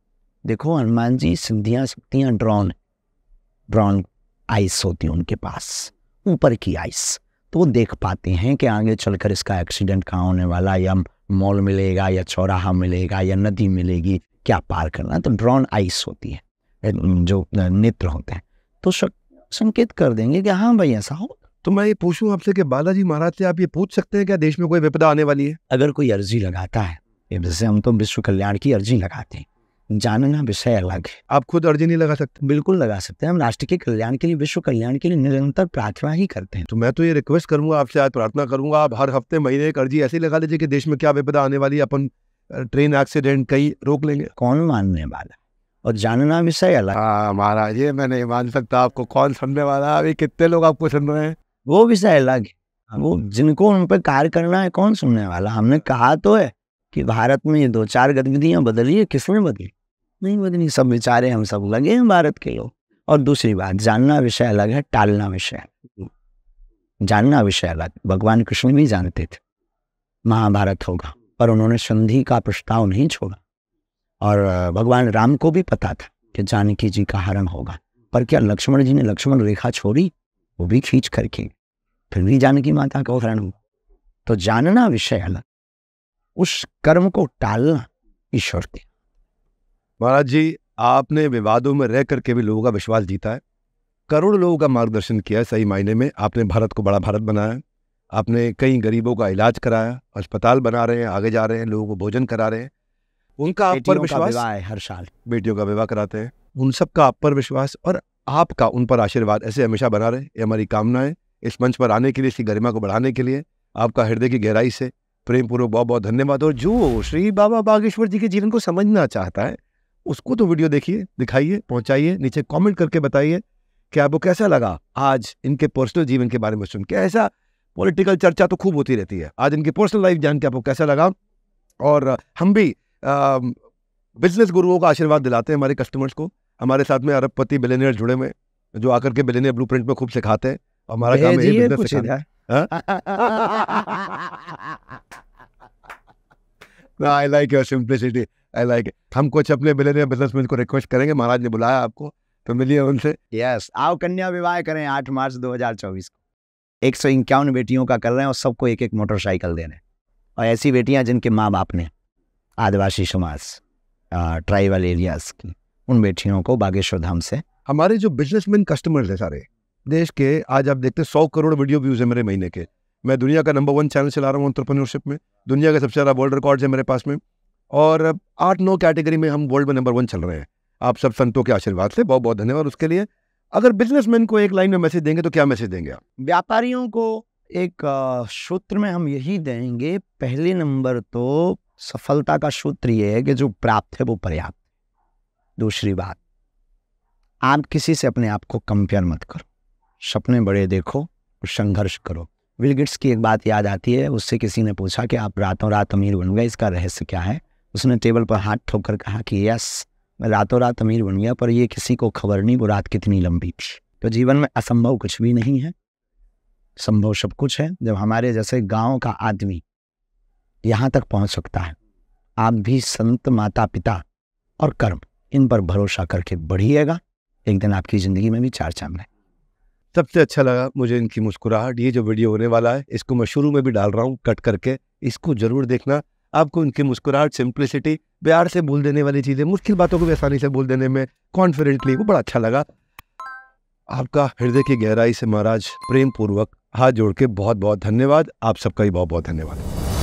Speaker 2: देखो हनुमान जी सिद्धियाँ शक्तियाँ ड्रॉन ड्रॉन आइस होती है उनके पास ऊपर की आइस तो वो देख पाते हैं कि आगे चलकर इसका एक्सीडेंट कहाँ होने वाला या मॉल मिलेगा या चौराहा मिलेगा या नदी मिलेगी क्या पार करना तो ड्रॉन आइस होती है जो नेत्र होते हैं तो संकेत कर देंगे कि हाँ भाई ऐसा हो तो
Speaker 1: मैं ये पूछूं आपसे कि बालाजी महाराज से आप ये पूछ सकते हैं क्या देश में कोई विपदा आने वाली है अगर
Speaker 2: कोई अर्जी लगाता है जैसे हम तो विश्व कल्याण की अर्जी लगाते हैं जानना विषय अलग है आप खुद अर्जी नहीं लगा सकते बिल्कुल लगा सकते हैं हम राष्ट्र के कल्याण के लिए विश्व कल्याण के लिए
Speaker 1: निरंतर प्रार्थना ही करते हैं तो मैं तो ये रिक्वेस्ट करूंगा आपसे आज प्रार्थना करूंगा आप हर हफ्ते महीने एक अर्जी ऐसी लगा लीजिए कि देश में क्या विपदा आने वाली है अपन ट्रेन एक्सीडेंट कई रोक लेंगे कौन मानने वाला और जानना विषय अलग हाँ महाराज ये मैं नहीं मान सकता आपको कौन सुनने वाला अभी
Speaker 2: कितने लोग आपको सुन रहे हैं वो विषय अलग है हाँ। वो जिनको उन पर कार्य करना है कौन सुनने वाला हमने कहा तो है कि भारत में ये दो चार गतिविधियां बदली है किसने बदली नहीं बदली सब विचारे हम सब लगे हैं भारत के लोग और दूसरी बात जानना विषय अलग है टालना विषय जानना विषय अलग भगवान कृष्ण भी जानते थे महाभारत होगा पर उन्होंने संधि का प्रस्ताव नहीं छोड़ा और भगवान राम को भी पता था कि जानकी जी का हरण होगा पर क्या लक्ष्मण जी ने लक्ष्मण रेखा छोड़ी वो भी खींच करके फिर भी जानकी माता का उदाहरण हुआ तो जानना विषय अलग उस कर्म को टालना ईश्वर के
Speaker 1: महाराज जी आपने विवादों में रह करके भी लोगों का विश्वास जीता है करोड़ लोगों का मार्गदर्शन किया है सही मायने में आपने भारत को बड़ा भारत बनाया आपने कई गरीबों का इलाज कराया अस्पताल बना रहे हैं आगे जा रहे हैं लोगों को भोजन करा रहे हैं
Speaker 2: उनका आप पर विश्वास है हर साल
Speaker 1: बेटियों का विवाह कराते हैं उन सबका आप पर विश्वास और आपका उन पर आशीर्वाद ऐसे हमेशा बना रहे ये हमारी कामना है इस मंच पर आने के लिए इसकी गरिमा को बढ़ाने के लिए आपका हृदय की गहराई से प्रेम पूर्वक बहुत बहुत धन्यवाद और जो श्री बाबा बागेश्वर जी के जीवन को समझना चाहता है उसको तो वीडियो देखिए दिखाइए पहुंचाइए नीचे कमेंट करके बताइए कि आपको कैसा लगा आज इनके पर्सनल जीवन के बारे में सुन के ऐसा पॉलिटिकल चर्चा तो खूब होती रहती है आज इनकी पर्सनल लाइफ जान के आपको कैसा लगा और हम भी बिजनेस गुरुओं का आशीर्वाद दिलाते हैं हमारे कस्टमर्स को हमारे साथ में अरबपति बिलेनियर जुड़े हुए जो आकर के बिलेनियर ब्लू में खूब सिखाते हैं हमारा काम यही बिजनेस सिखाना ना I like your simplicity I like हम कुछ अपने मिलने बिजनेसमैन को रिक्वेस्ट करेंगे महाराज ने बुलाया आपको तो मिलिए उनसे यस yes, आओ कन्या विवाह करें 8
Speaker 2: मार्च 2024 को एक सौ इक्यावन बेटियों का कर रहे हैं और सबको एक एक मोटरसाइकिल दे रहे हैं और ऐसी बेटियां जिनके माँ बाप ने आदिवासी समाज ट्राइबल एरियाज
Speaker 1: की उन बेटियों को बागेश्वर धाम से हमारे जो बिजनेसमैन कस्टमर्स हैं सारे देश के आज आप देखते हैं सौ करोड़ वीडियो व्यूज़ है मेरे महीने के मैं दुनिया का नंबर वन चैनल चला रहा हूँ ऑन्टरप्रनरशिप में दुनिया का सबसे ज़्यादा वर्ल्ड रिकॉर्ड्स है मेरे पास में और आठ नौ कैटेगरी में हम वर्ल्ड में नंबर वन चल रहे हैं आप सब संतों के आशीर्वाद से बहुत बहुत धन्यवाद उसके लिए अगर बिजनेसमैन को एक लाइन में मैसेज देंगे तो क्या मैसेज देंगे आप
Speaker 2: व्यापारियों को एक सूत्र में हम यही देंगे पहले नंबर तो सफलता का सूत्र ये है कि जो प्राप्त है वो पर्याप्त दूसरी बात आप किसी से अपने आप को कंपेयर मत करो सपने बड़े देखो और संघर्ष करो विल गिट्स की एक बात याद आती है उससे किसी ने पूछा कि आप रातों रात अमीर बन गए इसका रहस्य क्या है उसने टेबल पर हाथ ठोकर कहा कि यस मैं रातों रात अमीर बन गया पर यह किसी को खबर नहीं वो रात कितनी लंबी तो जीवन में असंभव कुछ भी नहीं है संभव सब कुछ है जब हमारे जैसे गांव का आदमी यहाँ तक पहुँच सकता है आप भी संत माता पिता और कर्म इन पर भरोसा करके बढ़िएगा एक दिन आपकी ज़िंदगी में भी चार चांद है
Speaker 1: सबसे अच्छा लगा मुझे इनकी मुस्कुराहट ये जो वीडियो होने वाला है इसको मैं शुरू में भी डाल रहा हूँ कट करके इसको जरूर देखना आपको इनकी मुस्कुराहट सिंप्लिसिटी प्यार से बोल देने वाली चीज़ें मुश्किल बातों को भी आसानी से बोल देने में कॉन्फिडेंटली वो बड़ा अच्छा लगा आपका हृदय की गहराई से महाराज प्रेम पूर्वक हाथ जोड़ के बहुत बहुत धन्यवाद आप सबका ही बहुत बहुत धन्यवाद